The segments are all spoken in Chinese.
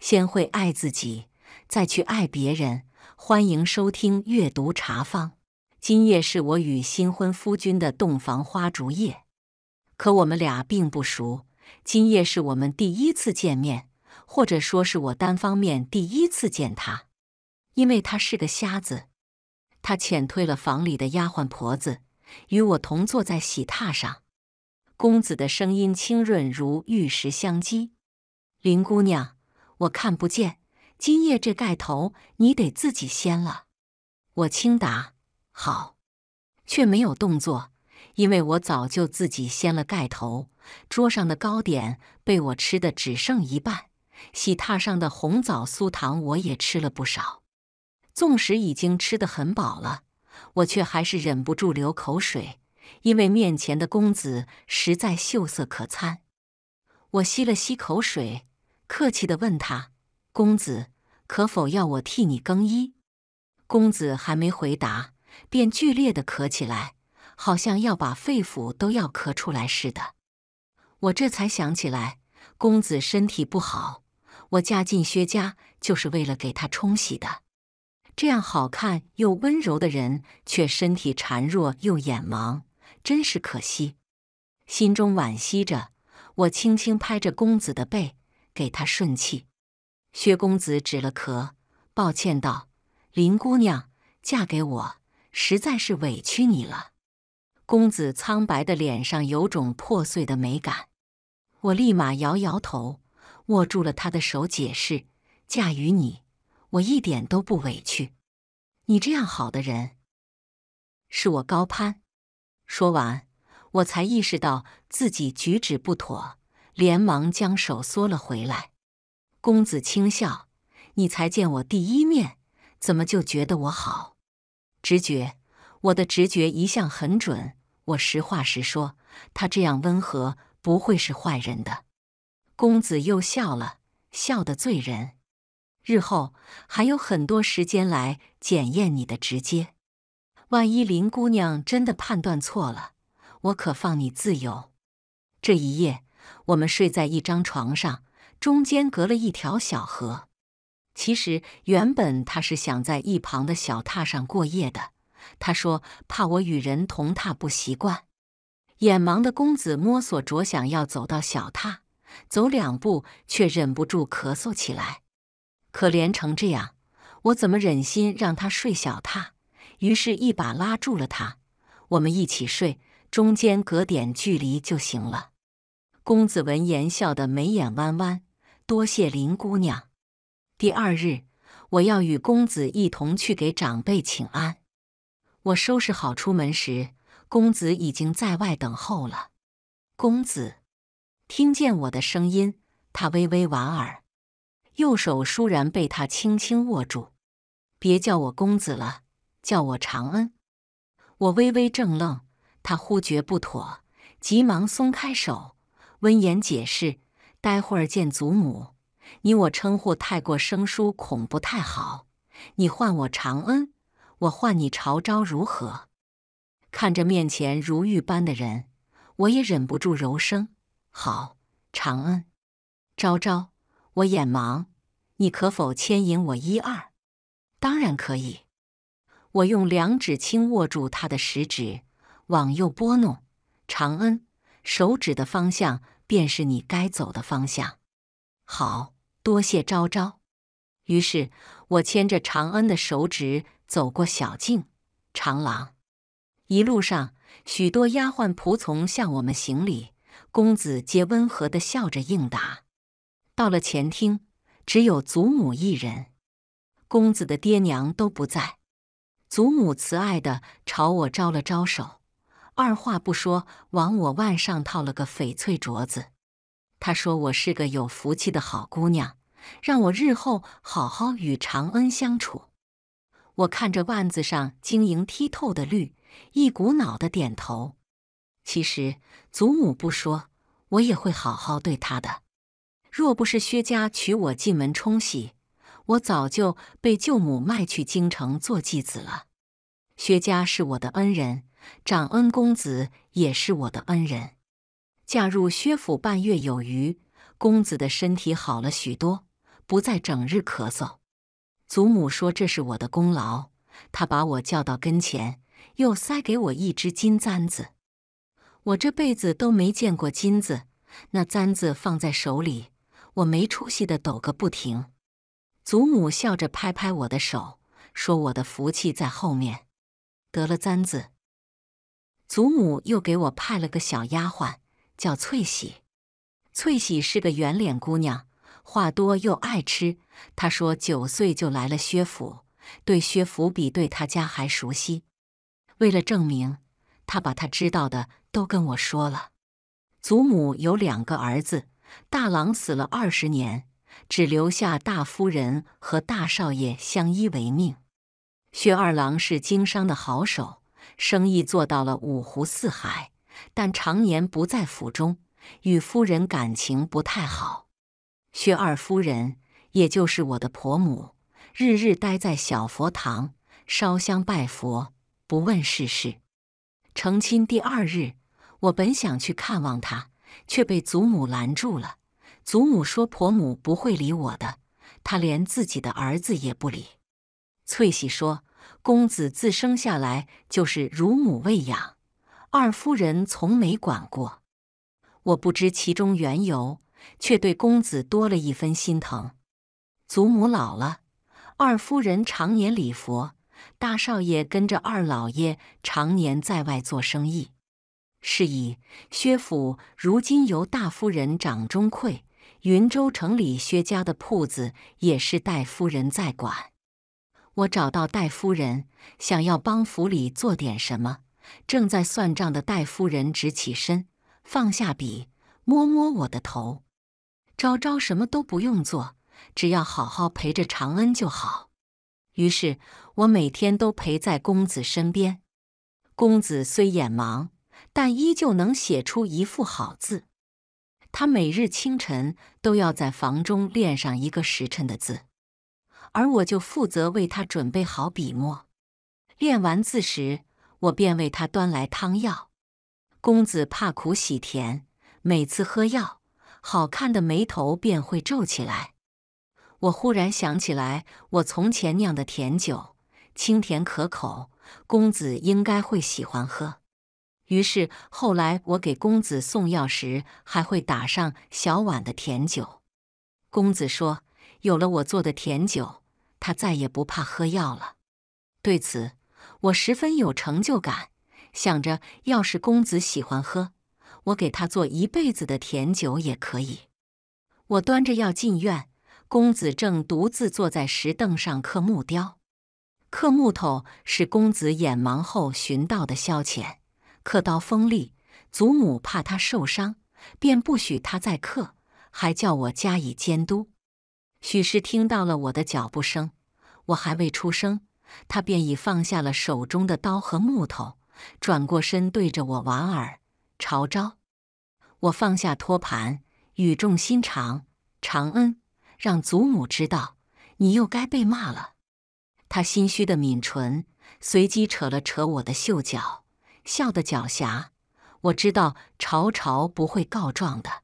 先会爱自己，再去爱别人。欢迎收听阅读茶坊。今夜是我与新婚夫君的洞房花烛夜，可我们俩并不熟。今夜是我们第一次见面，或者说是我单方面第一次见他，因为他是个瞎子。他遣退了房里的丫鬟婆子，与我同坐在喜榻上。公子的声音清润如玉石相击，林姑娘。我看不见，今夜这盖头你得自己掀了。我轻答：“好。”却没有动作，因为我早就自己掀了盖头。桌上的糕点被我吃的只剩一半，喜榻上的红枣酥糖我也吃了不少。纵使已经吃的很饱了，我却还是忍不住流口水，因为面前的公子实在秀色可餐。我吸了吸口水。客气地问他：“公子，可否要我替你更衣？”公子还没回答，便剧烈地咳起来，好像要把肺腑都要咳出来似的。我这才想起来，公子身体不好，我嫁进薛家就是为了给他冲洗的。这样好看又温柔的人，却身体孱弱又眼盲，真是可惜。心中惋惜着，我轻轻拍着公子的背。给他顺气。薛公子止了咳，抱歉道：“林姑娘，嫁给我，实在是委屈你了。”公子苍白的脸上有种破碎的美感。我立马摇摇头，握住了他的手，解释：“嫁与你，我一点都不委屈。你这样好的人，是我高攀。”说完，我才意识到自己举止不妥。连忙将手缩了回来。公子轻笑：“你才见我第一面，怎么就觉得我好？直觉，我的直觉一向很准。我实话实说，他这样温和，不会是坏人的。”公子又笑了，笑得醉人。日后还有很多时间来检验你的直接，万一林姑娘真的判断错了，我可放你自由。这一夜。我们睡在一张床上，中间隔了一条小河。其实原本他是想在一旁的小榻上过夜的，他说怕我与人同榻不习惯。眼盲的公子摸索着想要走到小榻，走两步却忍不住咳嗽起来。可怜成这样，我怎么忍心让他睡小榻？于是，一把拉住了他，我们一起睡，中间隔点距离就行了。公子闻言，笑得眉眼弯弯。多谢林姑娘。第二日，我要与公子一同去给长辈请安。我收拾好出门时，公子已经在外等候了。公子听见我的声音，他微微莞尔，右手倏然被他轻轻握住。别叫我公子了，叫我长恩。我微微怔愣，他忽觉不妥，急忙松开手。温言解释：“待会儿见祖母，你我称呼太过生疏，恐不太好。你唤我长恩，我唤你朝朝，如何？”看着面前如玉般的人，我也忍不住柔声：“好，长恩，昭昭，我眼盲，你可否牵引我一二？”“当然可以。”我用两指轻握住他的食指，往右拨弄，“长恩。”手指的方向便是你该走的方向。好多谢昭昭。于是，我牵着长恩的手指走过小径、长廊。一路上，许多丫鬟仆从向我们行礼，公子皆温和地笑着应答。到了前厅，只有祖母一人，公子的爹娘都不在。祖母慈爱地朝我招了招手。二话不说，往我腕上套了个翡翠镯子。他说我是个有福气的好姑娘，让我日后好好与长恩相处。我看着腕子上晶莹剔透的绿，一股脑的点头。其实祖母不说，我也会好好对她的。若不是薛家娶我进门冲喜，我早就被舅母卖去京城做继子了。薛家是我的恩人。长恩公子也是我的恩人。嫁入薛府半月有余，公子的身体好了许多，不再整日咳嗽。祖母说这是我的功劳，她把我叫到跟前，又塞给我一只金簪子。我这辈子都没见过金子，那簪子放在手里，我没出息的抖个不停。祖母笑着拍拍我的手，说我的福气在后面，得了簪子。祖母又给我派了个小丫鬟，叫翠喜。翠喜是个圆脸姑娘，话多又爱吃。她说九岁就来了薛府，对薛府比对他家还熟悉。为了证明，她把她知道的都跟我说了。祖母有两个儿子，大郎死了二十年，只留下大夫人和大少爷相依为命。薛二郎是经商的好手。生意做到了五湖四海，但常年不在府中，与夫人感情不太好。薛二夫人，也就是我的婆母，日日待在小佛堂烧香拜佛，不问世事。成亲第二日，我本想去看望她，却被祖母拦住了。祖母说：“婆母不会理我的，她连自己的儿子也不理。”翠喜说。公子自生下来就是乳母喂养，二夫人从没管过。我不知其中缘由，却对公子多了一分心疼。祖母老了，二夫人常年礼佛，大少爷跟着二老爷常年在外做生意，是以薛府如今由大夫人掌中馈。云州城里薛家的铺子也是戴夫人在管。我找到戴夫人，想要帮府里做点什么。正在算账的戴夫人直起身，放下笔，摸摸我的头：“朝朝什么都不用做，只要好好陪着长恩就好。”于是，我每天都陪在公子身边。公子虽眼盲，但依旧能写出一副好字。他每日清晨都要在房中练上一个时辰的字。而我就负责为他准备好笔墨，练完字时，我便为他端来汤药。公子怕苦喜甜，每次喝药，好看的眉头便会皱起来。我忽然想起来，我从前酿的甜酒，清甜可口，公子应该会喜欢喝。于是后来，我给公子送药时，还会打上小碗的甜酒。公子说，有了我做的甜酒。他再也不怕喝药了，对此我十分有成就感。想着，要是公子喜欢喝，我给他做一辈子的甜酒也可以。我端着药进院，公子正独自坐在石凳上刻木雕。刻木头是公子眼盲后寻到的消遣，刻刀锋利，祖母怕他受伤，便不许他再刻，还叫我加以监督。许是听到了我的脚步声，我还未出声，他便已放下了手中的刀和木头，转过身对着我莞尔：“朝朝。”我放下托盘，语重心长：“长恩，让祖母知道，你又该被骂了。”他心虚的抿唇，随即扯了扯我的袖角，笑得狡黠。我知道朝朝不会告状的，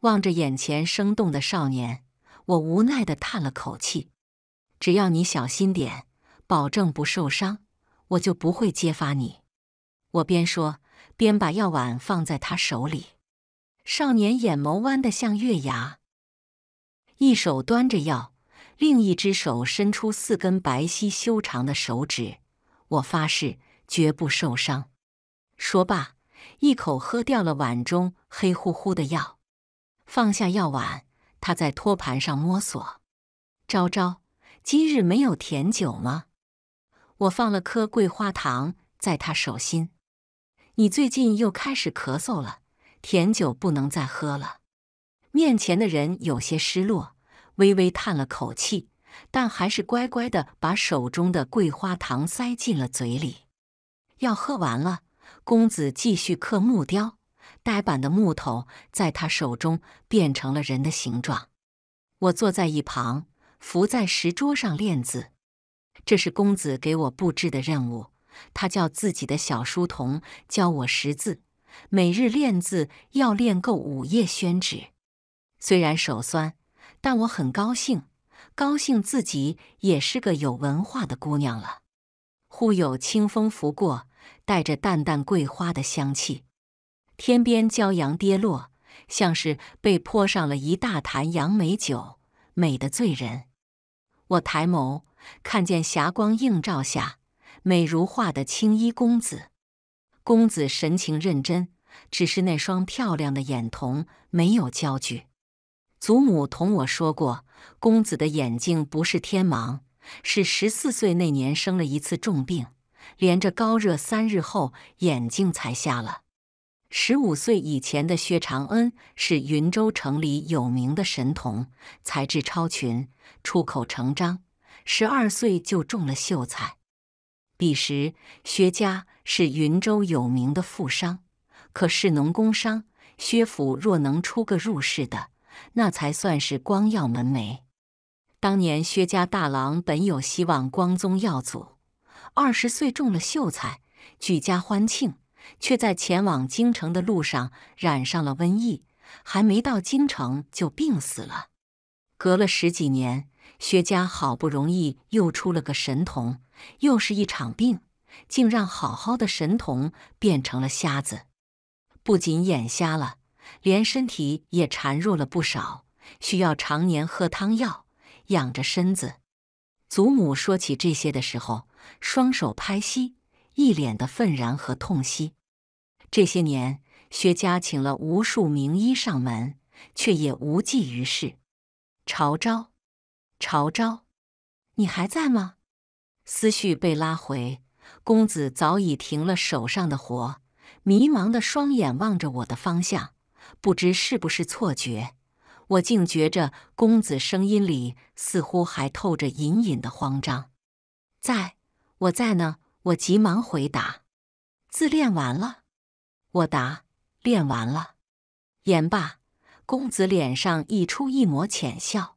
望着眼前生动的少年。我无奈的叹了口气，只要你小心点，保证不受伤，我就不会揭发你。我边说边把药碗放在他手里。少年眼眸弯得像月牙，一手端着药，另一只手伸出四根白皙修长的手指。我发誓绝不受伤。说罢，一口喝掉了碗中黑乎乎的药，放下药碗。他在托盘上摸索，昭昭，今日没有甜酒吗？我放了颗桂花糖在他手心。你最近又开始咳嗽了，甜酒不能再喝了。面前的人有些失落，微微叹了口气，但还是乖乖的把手中的桂花糖塞进了嘴里。药喝完了，公子继续刻木雕。呆板的木头在他手中变成了人的形状。我坐在一旁，伏在石桌上练字。这是公子给我布置的任务。他叫自己的小书童教我识字，每日练字要练够五页宣纸。虽然手酸，但我很高兴，高兴自己也是个有文化的姑娘了。忽有清风拂过，带着淡淡桂花的香气。天边骄阳跌落，像是被泼上了一大坛杨梅酒，美得醉人。我抬眸，看见霞光映照下，美如画的青衣公子。公子神情认真，只是那双漂亮的眼瞳没有焦距。祖母同我说过，公子的眼睛不是天盲，是十四岁那年生了一次重病，连着高热三日后，眼睛才瞎了。十五岁以前的薛长恩是云州城里有名的神童，才智超群，出口成章。十二岁就中了秀才。彼时薛家是云州有名的富商，可是农工商，薛府若能出个入仕的，那才算是光耀门楣。当年薛家大郎本有希望光宗耀祖，二十岁中了秀才，举家欢庆。却在前往京城的路上染上了瘟疫，还没到京城就病死了。隔了十几年，薛家好不容易又出了个神童，又是一场病，竟让好好的神童变成了瞎子。不仅眼瞎了，连身体也孱弱了不少，需要常年喝汤药养着身子。祖母说起这些的时候，双手拍膝。一脸的愤然和痛惜，这些年薛家请了无数名医上门，却也无济于事。朝昭，朝昭，你还在吗？思绪被拉回，公子早已停了手上的活，迷茫的双眼望着我的方向。不知是不是错觉，我竟觉着公子声音里似乎还透着隐隐的慌张。在，我在呢。我急忙回答：“字练完了。”我答：“练完了。”言罢，公子脸上溢出一抹浅笑，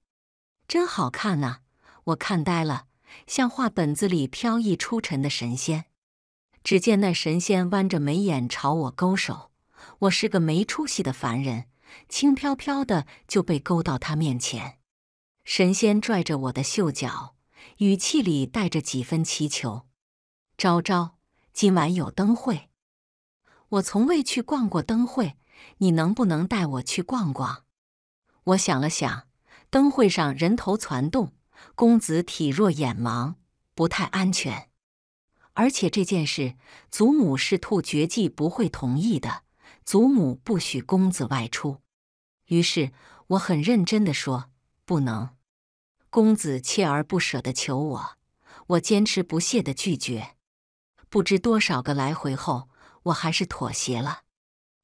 真好看呐！我看呆了，像画本子里飘逸出尘的神仙。只见那神仙弯着眉眼朝我勾手，我是个没出息的凡人，轻飘飘的就被勾到他面前。神仙拽着我的袖角，语气里带着几分祈求。昭昭，今晚有灯会，我从未去逛过灯会，你能不能带我去逛逛？我想了想，灯会上人头攒动，公子体弱眼盲，不太安全，而且这件事祖母是兔绝技不会同意的，祖母不许公子外出。于是我很认真的说不能。公子锲而不舍的求我，我坚持不懈的拒绝。不知多少个来回后，我还是妥协了。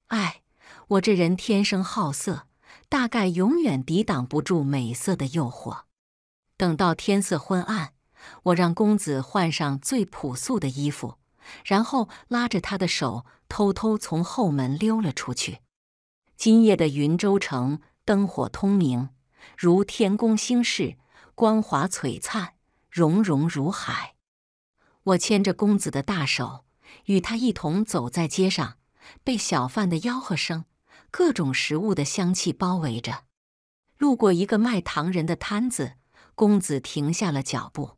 唉，我这人天生好色，大概永远抵挡不住美色的诱惑。等到天色昏暗，我让公子换上最朴素的衣服，然后拉着他的手，偷偷从后门溜了出去。今夜的云州城灯火通明，如天宫星市，光华璀璨，溶溶如海。我牵着公子的大手，与他一同走在街上，被小贩的吆喝声、各种食物的香气包围着。路过一个卖糖人的摊子，公子停下了脚步。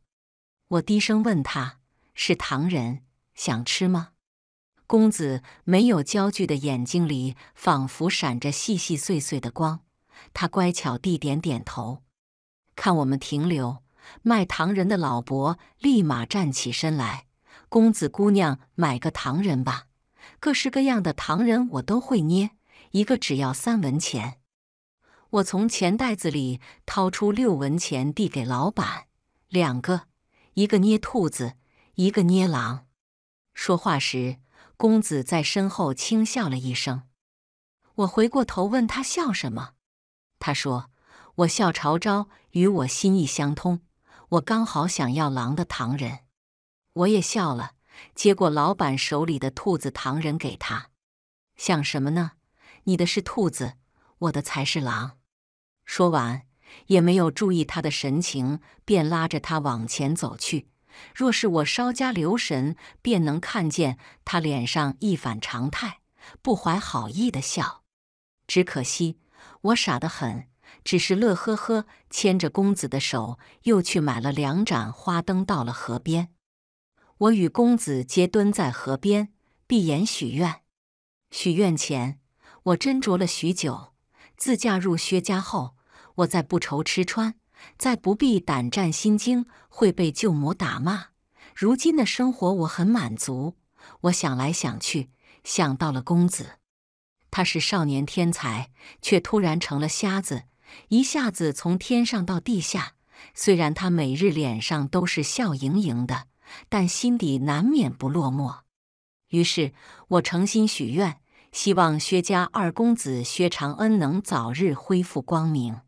我低声问他：“是糖人，想吃吗？”公子没有焦距的眼睛里仿佛闪着细细碎碎的光，他乖巧地点点头。看我们停留。卖糖人的老伯立马站起身来：“公子姑娘，买个糖人吧。各式各样的糖人我都会捏，一个只要三文钱。”我从钱袋子里掏出六文钱，递给老板：“两个，一个捏兔子，一个捏狼。”说话时，公子在身后轻笑了一声。我回过头问他笑什么，他说：“我笑朝朝与我心意相通。”我刚好想要狼的糖人，我也笑了，接过老板手里的兔子糖人给他。想什么呢？你的是兔子，我的才是狼。说完，也没有注意他的神情，便拉着他往前走去。若是我稍加留神，便能看见他脸上一反常态、不怀好意的笑。只可惜我傻得很。只是乐呵呵牵着公子的手，又去买了两盏花灯，到了河边。我与公子皆蹲在河边，闭眼许愿。许愿前，我斟酌了许久。自嫁入薛家后，我再不愁吃穿，再不必胆战心惊会被舅母打骂。如今的生活，我很满足。我想来想去，想到了公子。他是少年天才，却突然成了瞎子。一下子从天上到地下，虽然他每日脸上都是笑盈盈的，但心底难免不落寞。于是，我诚心许愿，希望薛家二公子薛长恩能早日恢复光明。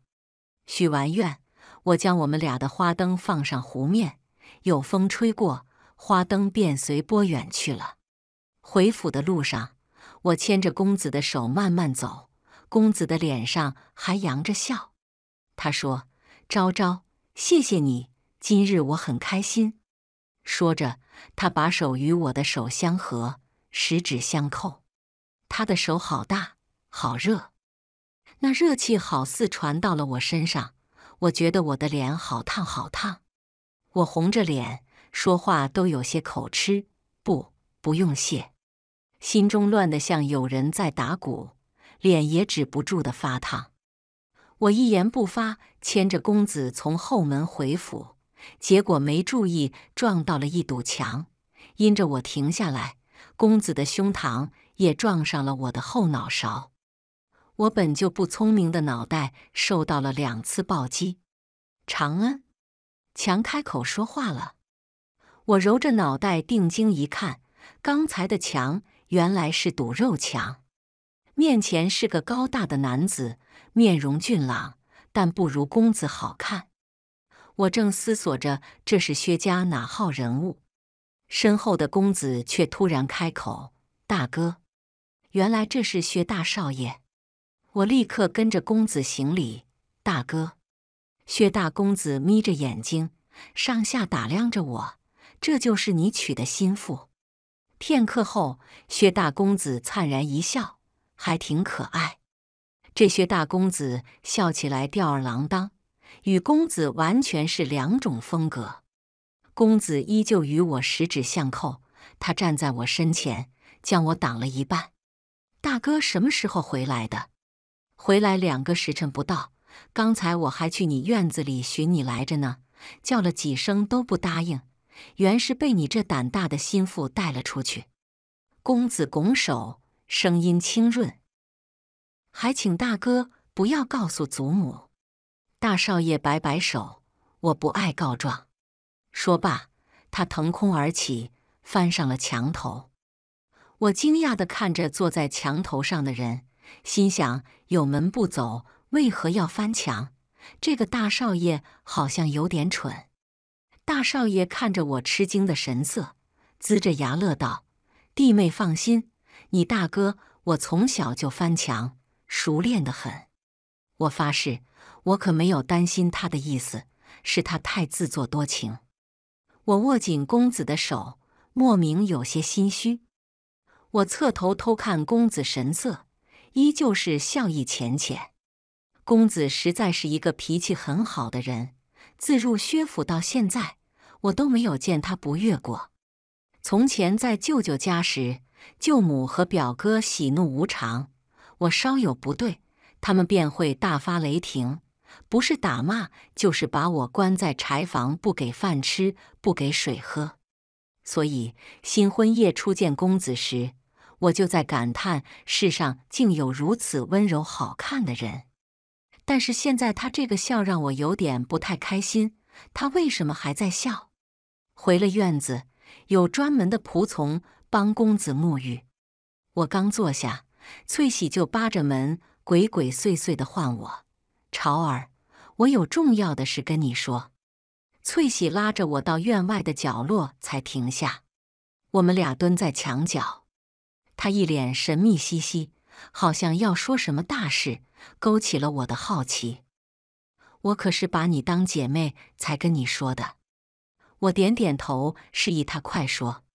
许完愿，我将我们俩的花灯放上湖面，有风吹过，花灯便随波远去了。回府的路上，我牵着公子的手慢慢走。公子的脸上还扬着笑，他说：“昭昭，谢谢你，今日我很开心。”说着，他把手与我的手相合，十指相扣。他的手好大，好热，那热气好似传到了我身上，我觉得我的脸好烫，好烫。我红着脸，说话都有些口吃。“不，不用谢。”心中乱得像有人在打鼓。脸也止不住的发烫，我一言不发，牵着公子从后门回府，结果没注意撞到了一堵墙，因着我停下来，公子的胸膛也撞上了我的后脑勺。我本就不聪明的脑袋受到了两次暴击。长安，强开口说话了。我揉着脑袋，定睛一看，刚才的墙原来是堵肉墙。面前是个高大的男子，面容俊朗，但不如公子好看。我正思索着这是薛家哪号人物，身后的公子却突然开口：“大哥，原来这是薛大少爷。”我立刻跟着公子行礼：“大哥。”薛大公子眯着眼睛上下打量着我：“这就是你娶的心腹？”片刻后，薛大公子灿然一笑。还挺可爱。这些大公子笑起来吊儿郎当，与公子完全是两种风格。公子依旧与我十指相扣，他站在我身前，将我挡了一半。大哥什么时候回来的？回来两个时辰不到。刚才我还去你院子里寻你来着呢，叫了几声都不答应，原是被你这胆大的心腹带了出去。公子拱手。声音清润，还请大哥不要告诉祖母。大少爷摆摆手：“我不爱告状。”说罢，他腾空而起，翻上了墙头。我惊讶的看着坐在墙头上的人，心想：有门不走，为何要翻墙？这个大少爷好像有点蠢。大少爷看着我吃惊的神色，呲着牙乐道：“弟妹放心。”你大哥，我从小就翻墙，熟练的很。我发誓，我可没有担心他的意思，是他太自作多情。我握紧公子的手，莫名有些心虚。我侧头偷看公子神色，依旧是笑意浅浅。公子实在是一个脾气很好的人，自入薛府到现在，我都没有见他不悦过。从前在舅舅家时。舅母和表哥喜怒无常，我稍有不对，他们便会大发雷霆，不是打骂，就是把我关在柴房，不给饭吃，不给水喝。所以新婚夜初见公子时，我就在感叹世上竟有如此温柔好看的人。但是现在他这个笑让我有点不太开心，他为什么还在笑？回了院子，有专门的仆从。帮公子沐浴，我刚坐下，翠喜就扒着门鬼鬼祟祟的唤我：“朝儿，我有重要的事跟你说。”翠喜拉着我到院外的角落才停下，我们俩蹲在墙角，她一脸神秘兮兮，好像要说什么大事，勾起了我的好奇。我可是把你当姐妹才跟你说的，我点点头，示意她快说。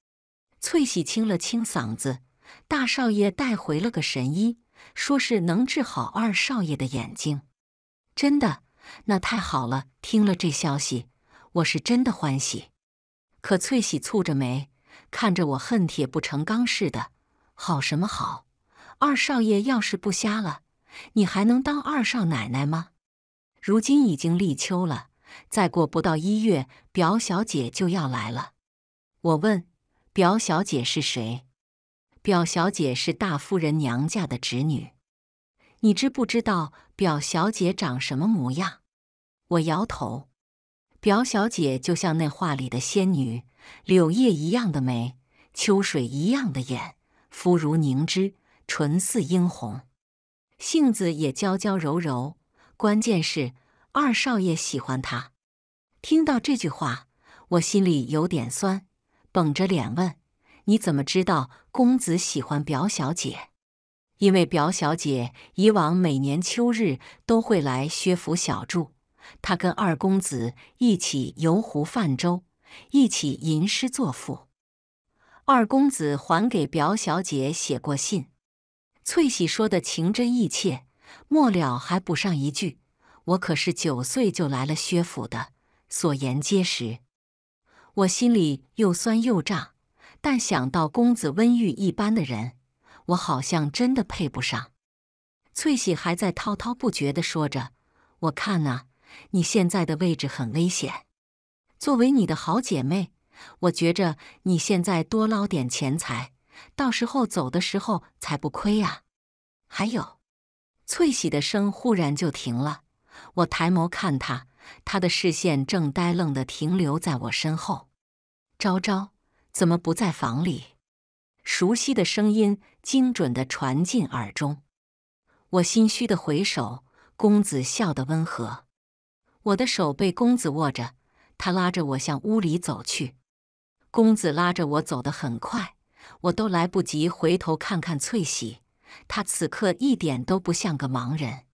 翠喜清了清嗓子，大少爷带回了个神医，说是能治好二少爷的眼睛。真的？那太好了！听了这消息，我是真的欢喜。可翠喜蹙着眉看着我，恨铁不成钢似的。好什么好？二少爷要是不瞎了，你还能当二少奶奶吗？如今已经立秋了，再过不到一月，表小姐就要来了。我问。表小姐是谁？表小姐是大夫人娘家的侄女。你知不知道表小姐长什么模样？我摇头。表小姐就像那画里的仙女，柳叶一样的眉，秋水一样的眼，肤如凝脂，唇似樱红，性子也娇娇柔柔。关键是二少爷喜欢她。听到这句话，我心里有点酸。绷着脸问：“你怎么知道公子喜欢表小姐？因为表小姐以往每年秋日都会来薛府小住，她跟二公子一起游湖泛舟，一起吟诗作赋。二公子还给表小姐写过信。翠喜说的情真意切，末了还补上一句：‘我可是九岁就来了薛府的，所言皆实。’”我心里又酸又胀，但想到公子温玉一般的人，我好像真的配不上。翠喜还在滔滔不绝地说着：“我看啊，你现在的位置很危险。作为你的好姐妹，我觉着你现在多捞点钱财，到时候走的时候才不亏啊。”还有，翠喜的声忽然就停了。我抬眸看她。他的视线正呆愣地停留在我身后，昭昭怎么不在房里？熟悉的声音精准地传进耳中，我心虚地回首，公子笑得温和。我的手被公子握着，他拉着我向屋里走去。公子拉着我走得很快，我都来不及回头看看翠喜，他此刻一点都不像个盲人。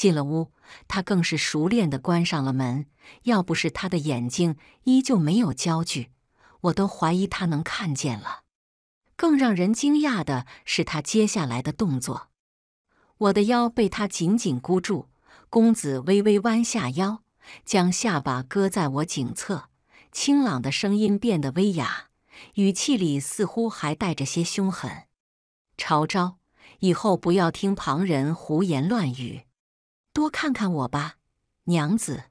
进了屋，他更是熟练地关上了门。要不是他的眼睛依旧没有焦距，我都怀疑他能看见了。更让人惊讶的是他接下来的动作。我的腰被他紧紧箍住，公子微微弯下腰，将下巴搁在我颈侧，清朗的声音变得微哑，语气里似乎还带着些凶狠：“朝朝，以后不要听旁人胡言乱语。”多看看我吧，娘子。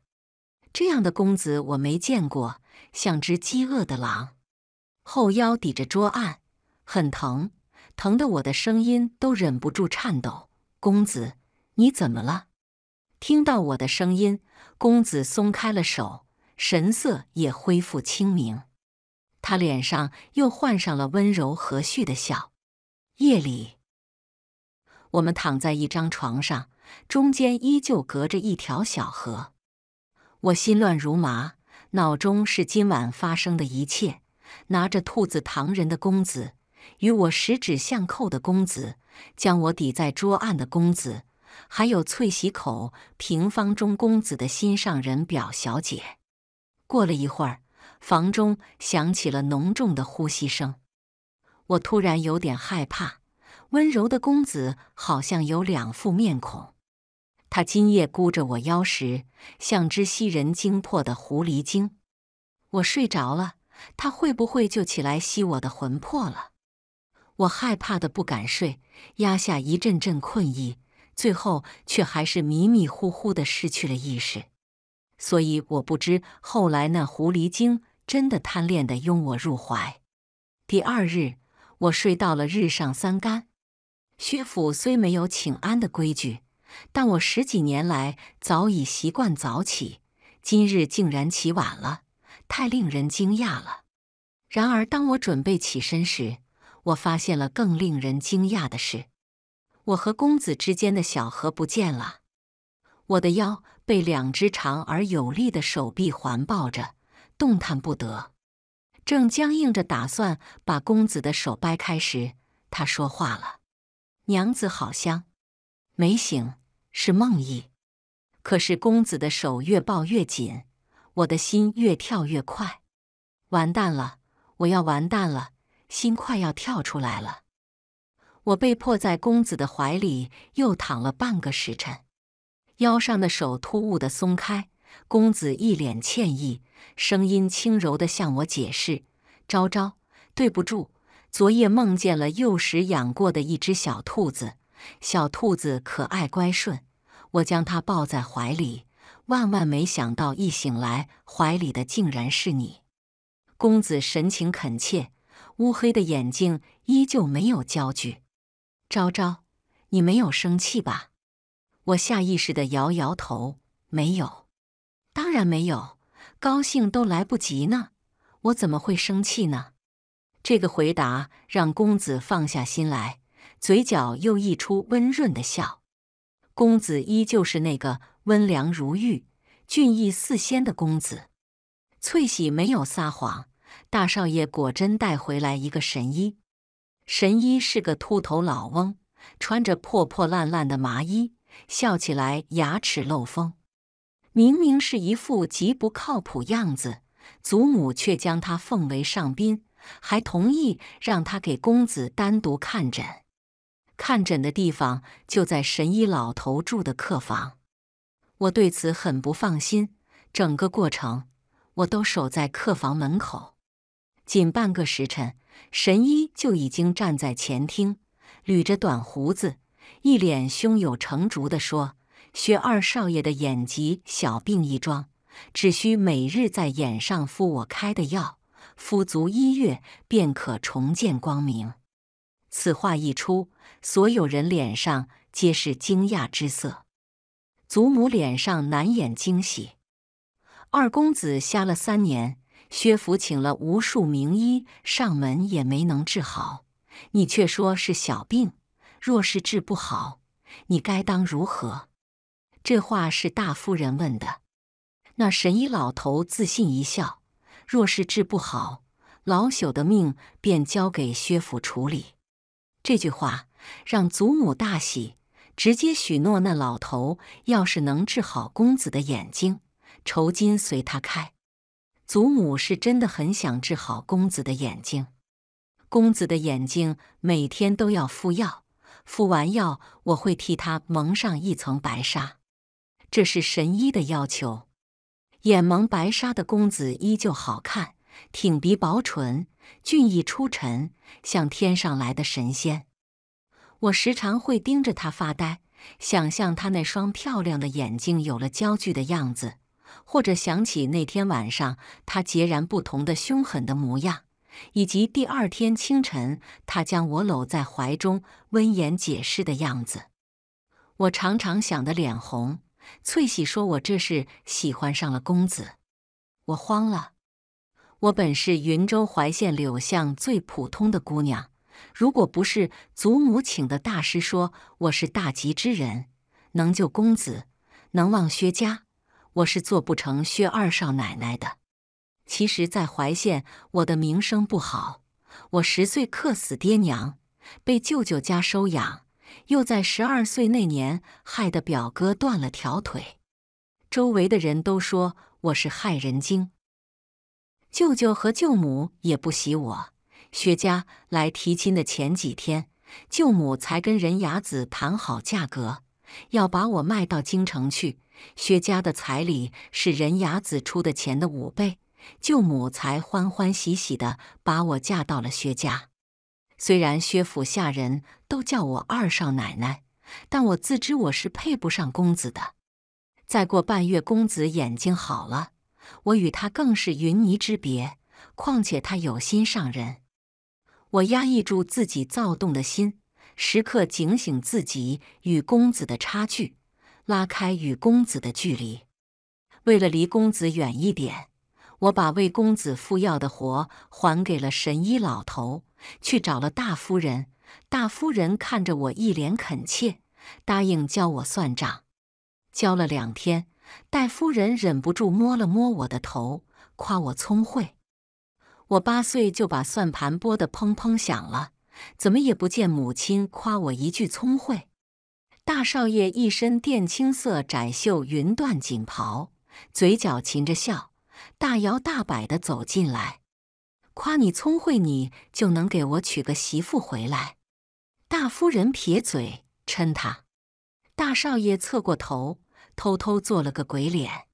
这样的公子我没见过，像只饥饿的狼。后腰抵着桌案，很疼，疼得我的声音都忍不住颤抖。公子，你怎么了？听到我的声音，公子松开了手，神色也恢复清明。他脸上又换上了温柔和煦的笑。夜里，我们躺在一张床上。中间依旧隔着一条小河，我心乱如麻，脑中是今晚发生的一切：拿着兔子糖人的公子，与我十指相扣的公子，将我抵在桌案的公子，还有翠喜口平方中公子的心上人表小姐。过了一会儿，房中响起了浓重的呼吸声，我突然有点害怕。温柔的公子好像有两副面孔。他今夜箍着我腰时，像只吸人精魄的狐狸精。我睡着了，他会不会就起来吸我的魂魄了？我害怕的不敢睡，压下一阵阵困意，最后却还是迷迷糊糊的失去了意识。所以我不知后来那狐狸精真的贪恋的拥我入怀。第二日，我睡到了日上三竿。薛府虽没有请安的规矩。但我十几年来早已习惯早起，今日竟然起晚了，太令人惊讶了。然而，当我准备起身时，我发现了更令人惊讶的事：我和公子之间的小河不见了。我的腰被两只长而有力的手臂环抱着，动弹不得。正僵硬着打算把公子的手掰开时，他说话了：“娘子好香，没醒。”是梦呓。可是公子的手越抱越紧，我的心越跳越快，完蛋了，我要完蛋了，心快要跳出来了。我被迫在公子的怀里又躺了半个时辰，腰上的手突兀的松开，公子一脸歉意，声音轻柔的向我解释：“昭昭，对不住，昨夜梦见了幼时养过的一只小兔子。”小兔子可爱乖顺，我将它抱在怀里。万万没想到，一醒来怀里的竟然是你，公子神情恳切，乌黑的眼睛依旧没有焦距。昭昭，你没有生气吧？我下意识地摇摇头，没有。当然没有，高兴都来不及呢。我怎么会生气呢？这个回答让公子放下心来。嘴角又溢出温润的笑，公子依旧是那个温良如玉、俊逸似仙的公子。翠喜没有撒谎，大少爷果真带回来一个神医。神医是个秃头老翁，穿着破破烂烂的麻衣，笑起来牙齿漏风，明明是一副极不靠谱样子，祖母却将他奉为上宾，还同意让他给公子单独看诊。看诊的地方就在神医老头住的客房，我对此很不放心。整个过程我都守在客房门口。仅半个时辰，神医就已经站在前厅，捋着短胡子，一脸胸有成竹的说：“薛二少爷的眼疾，小病一桩，只需每日在眼上敷我开的药，敷足一月，便可重见光明。”此话一出，所有人脸上皆是惊讶之色。祖母脸上难掩惊喜。二公子瞎了三年，薛府请了无数名医上门，也没能治好。你却说是小病，若是治不好，你该当如何？这话是大夫人问的。那神医老头自信一笑：“若是治不好，老朽的命便交给薛府处理。”这句话让祖母大喜，直接许诺那老头，要是能治好公子的眼睛，酬金随他开。祖母是真的很想治好公子的眼睛。公子的眼睛每天都要敷药，敷完药我会替他蒙上一层白纱，这是神医的要求。眼蒙白纱的公子依旧好看。挺鼻薄唇，俊逸出尘，像天上来的神仙。我时常会盯着他发呆，想象他那双漂亮的眼睛有了焦距的样子，或者想起那天晚上他截然不同的凶狠的模样，以及第二天清晨他将我搂在怀中温言解释的样子。我常常想得脸红。翠喜说我这是喜欢上了公子，我慌了。我本是云州怀县柳巷最普通的姑娘，如果不是祖母请的大师说我是大吉之人，能救公子，能旺薛家，我是做不成薛二少奶奶的。其实，在怀县，我的名声不好。我十岁克死爹娘，被舅舅家收养，又在十二岁那年害得表哥断了条腿，周围的人都说我是害人精。舅舅和舅母也不喜我。薛家来提亲的前几天，舅母才跟任伢子谈好价格，要把我卖到京城去。薛家的彩礼是任伢子出的钱的五倍，舅母才欢欢喜喜的把我嫁到了薛家。虽然薛府下人都叫我二少奶奶，但我自知我是配不上公子的。再过半月，公子眼睛好了。我与他更是云泥之别，况且他有心上人。我压抑住自己躁动的心，时刻警醒自己与公子的差距，拉开与公子的距离。为了离公子远一点，我把为公子敷药的活还给了神医老头，去找了大夫人。大夫人看着我一脸恳切，答应教我算账。教了两天。戴夫人忍不住摸了摸我的头，夸我聪慧。我八岁就把算盘拨得砰砰响了，怎么也不见母亲夸我一句聪慧。大少爷一身靛青色窄袖云缎锦袍，嘴角噙着笑，大摇大摆地走进来，夸你聪慧，你就能给我娶个媳妇回来。大夫人撇嘴，嗔他。大少爷侧过头。偷偷做了个鬼脸，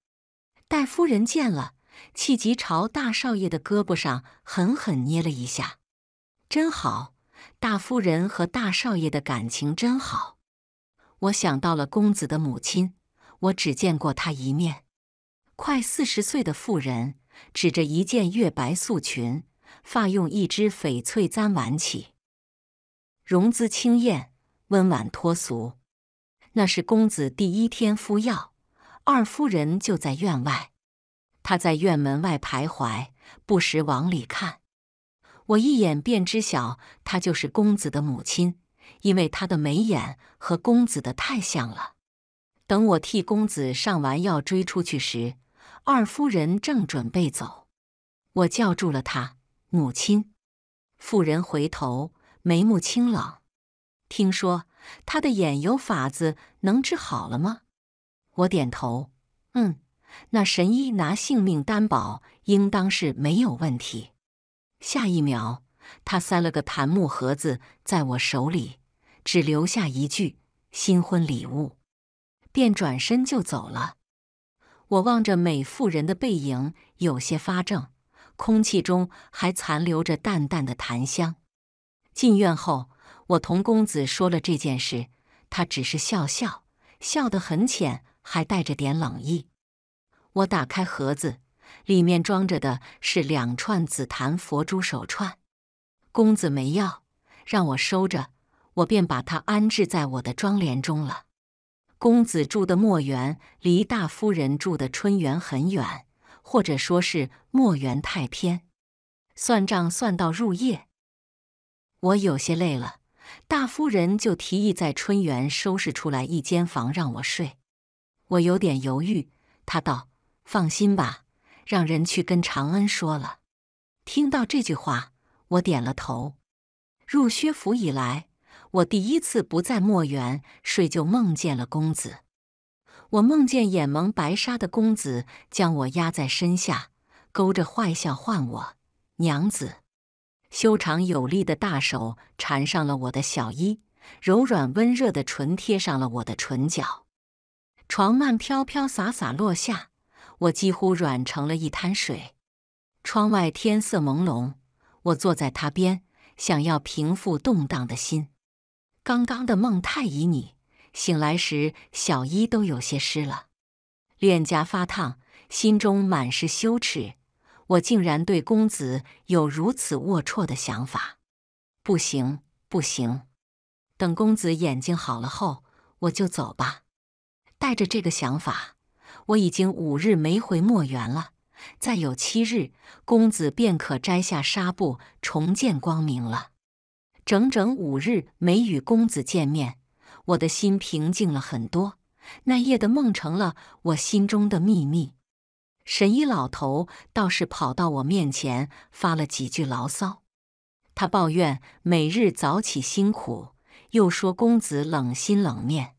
戴夫人见了，气急朝大少爷的胳膊上狠狠捏了一下。真好，大夫人和大少爷的感情真好。我想到了公子的母亲，我只见过她一面。快四十岁的妇人，指着一件月白素裙，发用一只翡翠簪挽起，容姿清艳，温婉脱俗。那是公子第一天敷药，二夫人就在院外。她在院门外徘徊，不时往里看。我一眼便知晓，她就是公子的母亲，因为她的眉眼和公子的太像了。等我替公子上完药，追出去时，二夫人正准备走，我叫住了她。母亲，妇人回头，眉目清冷。听说。他的眼有法子能治好了吗？我点头，嗯，那神医拿性命担保，应当是没有问题。下一秒，他塞了个檀木盒子在我手里，只留下一句“新婚礼物”，便转身就走了。我望着美妇人的背影，有些发怔。空气中还残留着淡淡的檀香。进院后。我同公子说了这件事，他只是笑笑，笑得很浅，还带着点冷意。我打开盒子，里面装着的是两串紫檀佛珠手串。公子没要，让我收着，我便把它安置在我的妆帘中了。公子住的墨园离大夫人住的春园很远，或者说是墨园太偏。算账算到入夜，我有些累了。大夫人就提议在春园收拾出来一间房让我睡，我有点犹豫。他道：“放心吧，让人去跟长恩说了。”听到这句话，我点了头。入薛府以来，我第一次不在墨园睡就梦见了公子。我梦见眼蒙白纱的公子将我压在身下，勾着坏笑唤我“娘子”。修长有力的大手缠上了我的小衣，柔软温热的唇贴上了我的唇角，床幔飘飘洒洒落下，我几乎软成了一滩水。窗外天色朦胧，我坐在他边，想要平复动荡的心。刚刚的梦太旖旎，醒来时小衣都有些湿了，脸颊发烫，心中满是羞耻。我竟然对公子有如此龌龊的想法，不行不行！等公子眼睛好了后，我就走吧。带着这个想法，我已经五日没回墨园了。再有七日，公子便可摘下纱布，重见光明了。整整五日没与公子见面，我的心平静了很多。那夜的梦成了我心中的秘密。神医老头倒是跑到我面前发了几句牢骚，他抱怨每日早起辛苦，又说公子冷心冷面。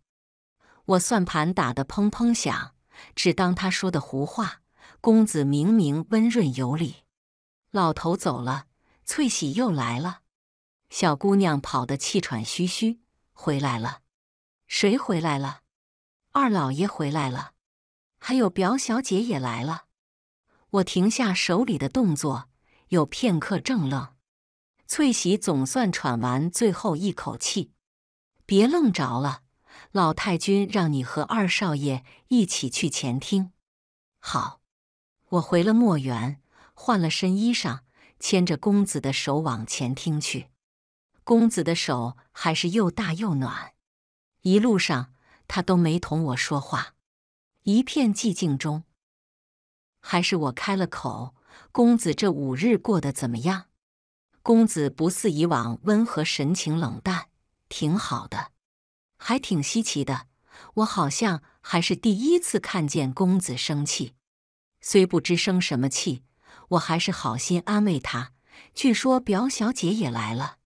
我算盘打得砰砰响，只当他说的胡话。公子明明温润有礼。老头走了，翠喜又来了，小姑娘跑得气喘吁吁回来了。谁回来了？二老爷回来了。还有表小姐也来了，我停下手里的动作，有片刻怔愣。翠喜总算喘完最后一口气，别愣着了，老太君让你和二少爷一起去前厅。好，我回了墨园，换了身衣裳，牵着公子的手往前厅去。公子的手还是又大又暖，一路上他都没同我说话。一片寂静中，还是我开了口：“公子，这五日过得怎么样？”公子不似以往温和，神情冷淡，挺好的，还挺稀奇的。我好像还是第一次看见公子生气，虽不知生什么气，我还是好心安慰他。据说表小姐也来了，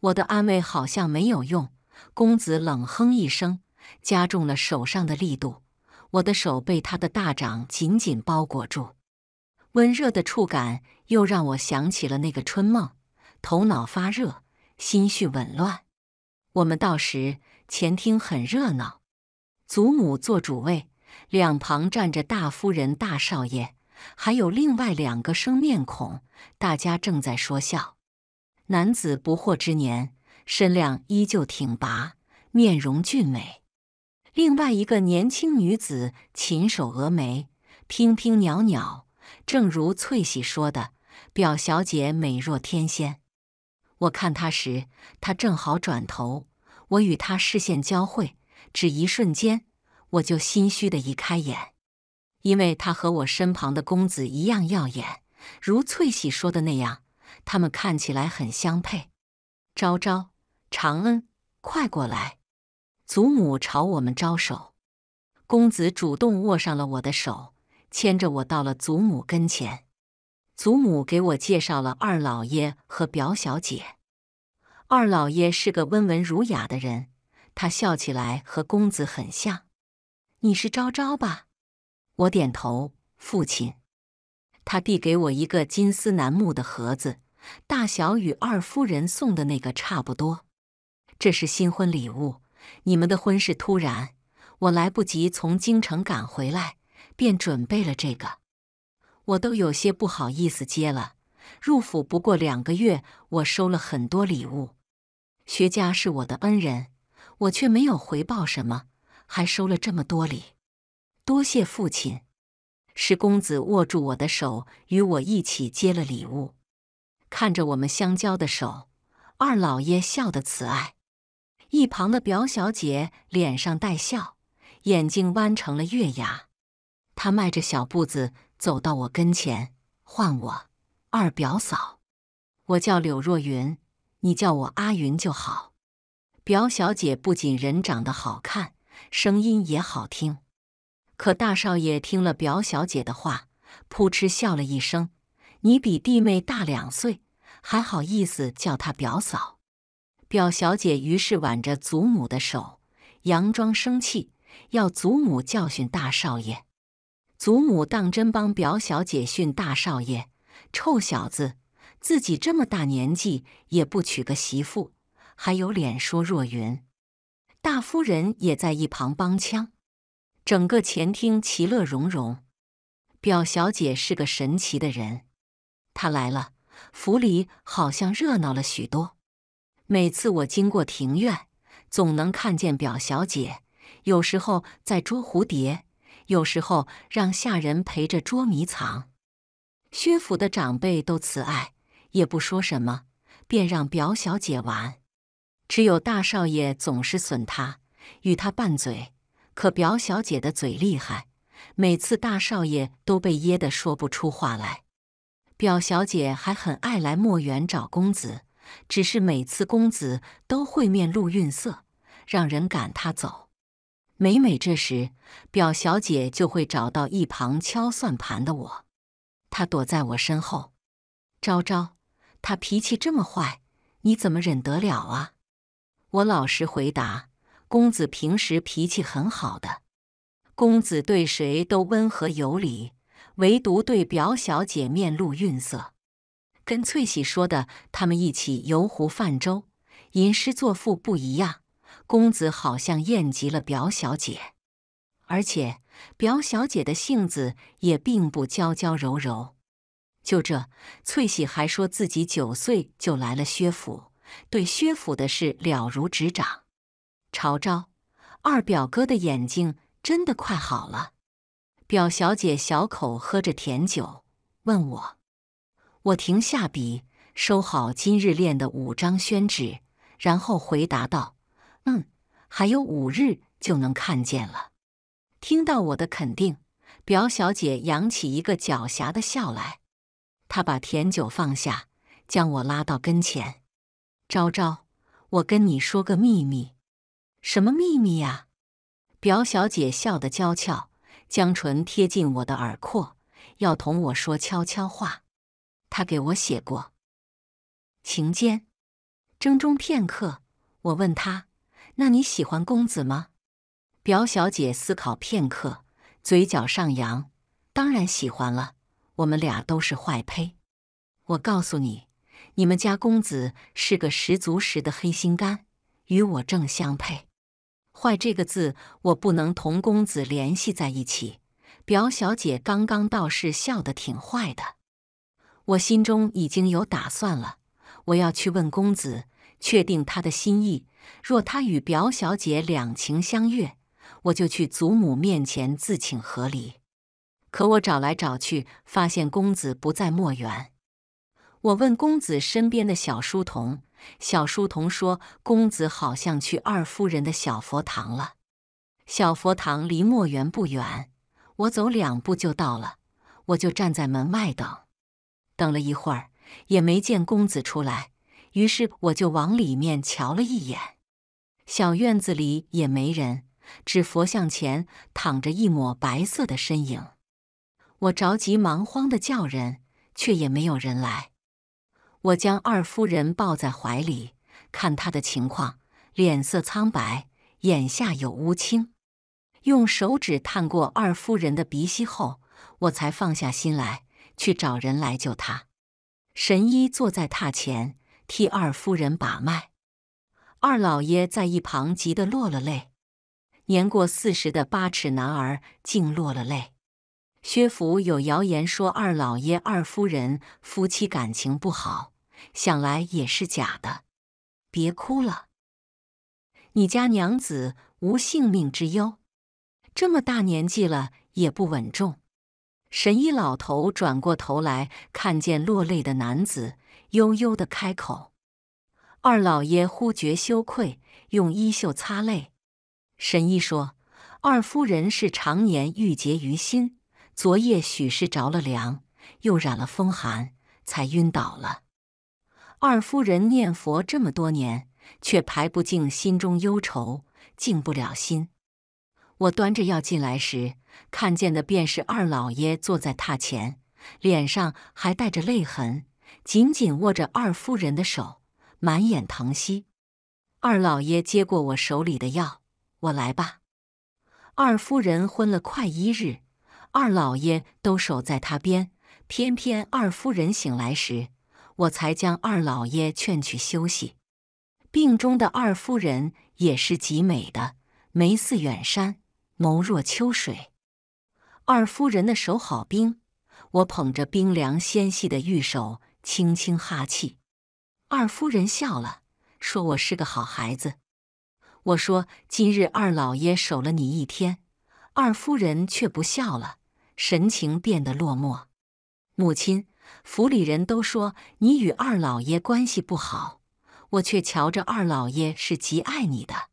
我的安慰好像没有用。公子冷哼一声，加重了手上的力度。我的手被他的大掌紧紧包裹住，温热的触感又让我想起了那个春梦，头脑发热，心绪紊乱。我们到时前厅很热闹，祖母坐主位，两旁站着大夫人大少爷，还有另外两个生面孔，大家正在说笑。男子不惑之年，身量依旧挺拔，面容俊美。另外一个年轻女子，琴手峨眉，娉娉袅袅，正如翠喜说的，表小姐美若天仙。我看她时，她正好转头，我与她视线交汇，只一瞬间，我就心虚的移开眼，因为她和我身旁的公子一样耀眼，如翠喜说的那样，他们看起来很相配。昭昭，长恩，快过来。祖母朝我们招手，公子主动握上了我的手，牵着我到了祖母跟前。祖母给我介绍了二老爷和表小姐。二老爷是个温文儒雅的人，他笑起来和公子很像。你是昭昭吧？我点头。父亲，他递给我一个金丝楠木的盒子，大小与二夫人送的那个差不多。这是新婚礼物。你们的婚事突然，我来不及从京城赶回来，便准备了这个。我都有些不好意思接了。入府不过两个月，我收了很多礼物。薛家是我的恩人，我却没有回报什么，还收了这么多礼。多谢父亲。石公子握住我的手，与我一起接了礼物。看着我们相交的手，二老爷笑得慈爱。一旁的表小姐脸上带笑，眼睛弯成了月牙。她迈着小步子走到我跟前，唤我二表嫂。我叫柳若云，你叫我阿云就好。表小姐不仅人长得好看，声音也好听。可大少爷听了表小姐的话，扑哧笑了一声：“你比弟妹大两岁，还好意思叫她表嫂？”表小姐于是挽着祖母的手，佯装生气，要祖母教训大少爷。祖母当真帮表小姐训大少爷，臭小子，自己这么大年纪也不娶个媳妇，还有脸说若云。大夫人也在一旁帮腔，整个前厅其乐融融。表小姐是个神奇的人，她来了，府里好像热闹了许多。每次我经过庭院，总能看见表小姐。有时候在捉蝴蝶，有时候让下人陪着捉迷藏。薛府的长辈都慈爱，也不说什么，便让表小姐玩。只有大少爷总是损她，与她拌嘴。可表小姐的嘴厉害，每次大少爷都被噎得说不出话来。表小姐还很爱来墨园找公子。只是每次公子都会面露愠色，让人赶他走。每每这时，表小姐就会找到一旁敲算盘的我，她躲在我身后。昭昭，他脾气这么坏，你怎么忍得了啊？我老实回答：公子平时脾气很好的，公子对谁都温和有礼，唯独对表小姐面露愠色。跟翠喜说的他们一起游湖泛舟、吟诗作赋不一样，公子好像厌极了表小姐，而且表小姐的性子也并不娇娇柔柔。就这，翠喜还说自己九岁就来了薛府，对薛府的事了如指掌。朝朝，二表哥的眼睛真的快好了。表小姐小口喝着甜酒，问我。我停下笔，收好今日练的五张宣纸，然后回答道：“嗯，还有五日就能看见了。”听到我的肯定，表小姐扬起一个狡黠的笑来。她把甜酒放下，将我拉到跟前：“昭昭，我跟你说个秘密。”“什么秘密呀？”表小姐笑得娇俏，将唇贴近我的耳廓，要同我说悄悄话。他给我写过情笺，怔中片刻，我问他：“那你喜欢公子吗？”表小姐思考片刻，嘴角上扬：“当然喜欢了。我们俩都是坏胚。我告诉你，你们家公子是个十足十的黑心肝，与我正相配。坏这个字，我不能同公子联系在一起。”表小姐刚刚倒是笑得挺坏的。我心中已经有打算了，我要去问公子，确定他的心意。若他与表小姐两情相悦，我就去祖母面前自请和离。可我找来找去，发现公子不在墨园。我问公子身边的小书童，小书童说公子好像去二夫人的小佛堂了。小佛堂离墨园不远，我走两步就到了。我就站在门外等。等了一会儿，也没见公子出来，于是我就往里面瞧了一眼。小院子里也没人，只佛像前躺着一抹白色的身影。我着急忙慌的叫人，却也没有人来。我将二夫人抱在怀里，看她的情况，脸色苍白，眼下有乌青。用手指探过二夫人的鼻息后，我才放下心来。去找人来救他。神医坐在榻前替二夫人把脉，二老爷在一旁急得落了泪。年过四十的八尺男儿竟落了泪。薛府有谣言说二老爷、二夫人夫妻感情不好，想来也是假的。别哭了，你家娘子无性命之忧，这么大年纪了也不稳重。神医老头转过头来，看见落泪的男子，悠悠的开口：“二老爷，忽觉羞愧，用衣袖擦泪。”神医说：“二夫人是常年郁结于心，昨夜许是着了凉，又染了风寒，才晕倒了。二夫人念佛这么多年，却排不净心中忧愁，静不了心。我端着药进来时。”看见的便是二老爷坐在榻前，脸上还带着泪痕，紧紧握着二夫人的手，满眼疼惜。二老爷接过我手里的药，我来吧。二夫人昏了快一日，二老爷都守在她边，偏偏二夫人醒来时，我才将二老爷劝去休息。病中的二夫人也是极美的，眉似远山，眸若秋水。二夫人的手好冰，我捧着冰凉纤细的玉手，轻轻哈气。二夫人笑了，说我是个好孩子。我说今日二老爷守了你一天，二夫人却不笑了，神情变得落寞。母亲府里人都说你与二老爷关系不好，我却瞧着二老爷是极爱你的。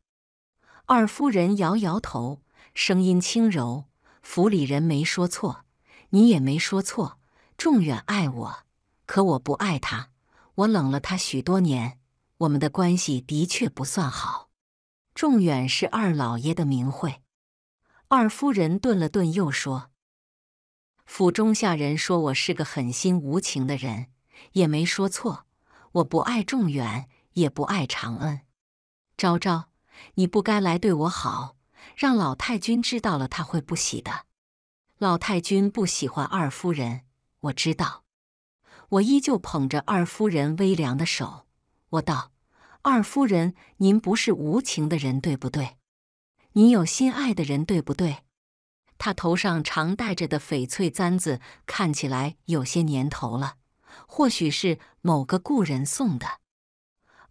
二夫人摇摇头，声音轻柔。府里人没说错，你也没说错。仲远爱我，可我不爱他，我冷了他许多年。我们的关系的确不算好。仲远是二老爷的名讳。二夫人顿了顿，又说：“府中下人说我是个狠心无情的人，也没说错。我不爱仲远，也不爱长恩。昭昭，你不该来对我好。”让老太君知道了，他会不喜的。老太君不喜欢二夫人，我知道。我依旧捧着二夫人微凉的手，我道：“二夫人，您不是无情的人，对不对？你有心爱的人，对不对？”她头上常戴着的翡翠簪子看起来有些年头了，或许是某个故人送的。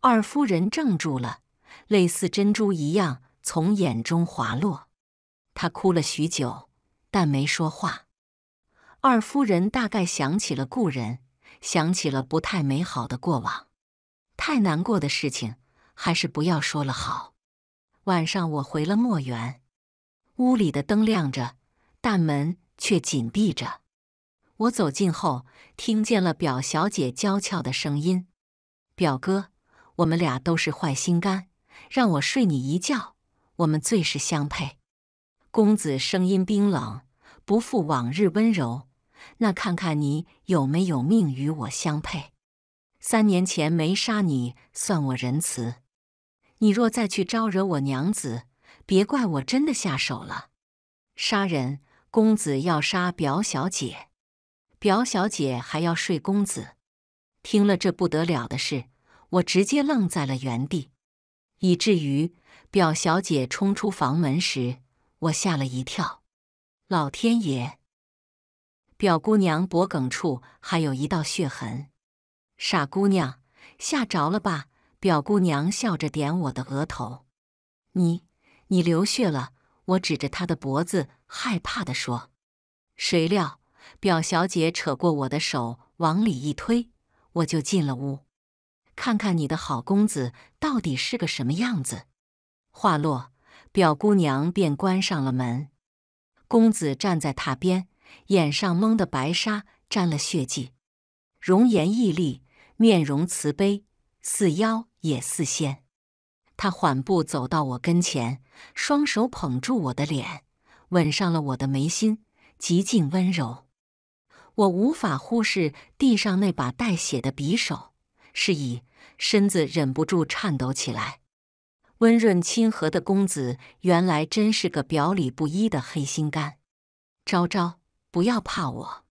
二夫人怔住了，类似珍珠一样。从眼中滑落，他哭了许久，但没说话。二夫人大概想起了故人，想起了不太美好的过往，太难过的事情还是不要说了好。晚上我回了墨园，屋里的灯亮着，大门却紧闭着。我走近后，听见了表小姐娇俏的声音：“表哥，我们俩都是坏心肝，让我睡你一觉。”我们最是相配。公子声音冰冷，不复往日温柔。那看看你有没有命与我相配。三年前没杀你，算我仁慈。你若再去招惹我娘子，别怪我真的下手了。杀人！公子要杀表小姐，表小姐还要睡公子。听了这不得了的事，我直接愣在了原地，以至于。表小姐冲出房门时，我吓了一跳。老天爷！表姑娘脖颈处还有一道血痕。傻姑娘，吓着了吧？表姑娘笑着点我的额头：“你，你流血了。”我指着她的脖子，害怕地说：“谁料，表小姐扯过我的手，往里一推，我就进了屋。看看你的好公子到底是个什么样子。”话落，表姑娘便关上了门。公子站在榻边，眼上蒙的白纱沾了血迹，容颜毅立，面容慈悲，似妖也似仙。他缓步走到我跟前，双手捧住我的脸，吻上了我的眉心，极尽温柔。我无法忽视地上那把带血的匕首，是以身子忍不住颤抖起来。温润亲和的公子，原来真是个表里不一的黑心肝。昭昭，不要怕我。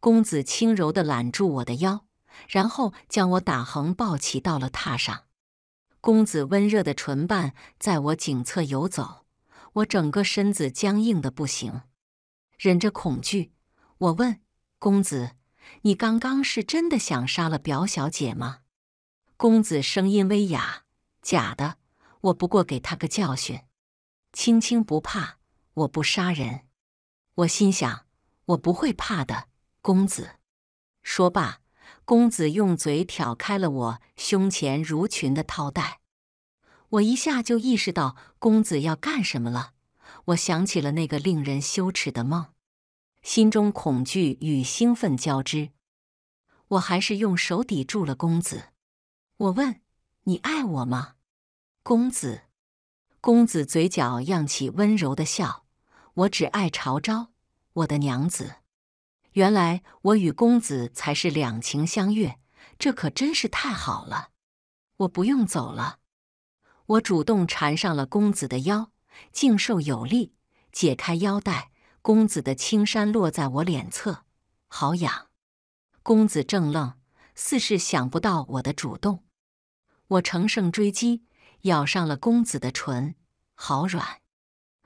公子轻柔地揽住我的腰，然后将我打横抱起到了榻上。公子温热的唇瓣在我颈侧游走，我整个身子僵硬的不行，忍着恐惧，我问公子：“你刚刚是真的想杀了表小姐吗？”公子声音微哑：“假的。”我不过给他个教训，青青不怕，我不杀人。我心想，我不会怕的，公子。说罢，公子用嘴挑开了我胸前襦裙的套带，我一下就意识到公子要干什么了。我想起了那个令人羞耻的梦，心中恐惧与兴奋交织。我还是用手抵住了公子。我问：“你爱我吗？”公子，公子嘴角漾起温柔的笑。我只爱朝朝，我的娘子。原来我与公子才是两情相悦，这可真是太好了。我不用走了，我主动缠上了公子的腰，劲瘦有力。解开腰带，公子的青衫落在我脸侧，好痒。公子正愣，似是想不到我的主动。我乘胜追击。咬上了公子的唇，好软。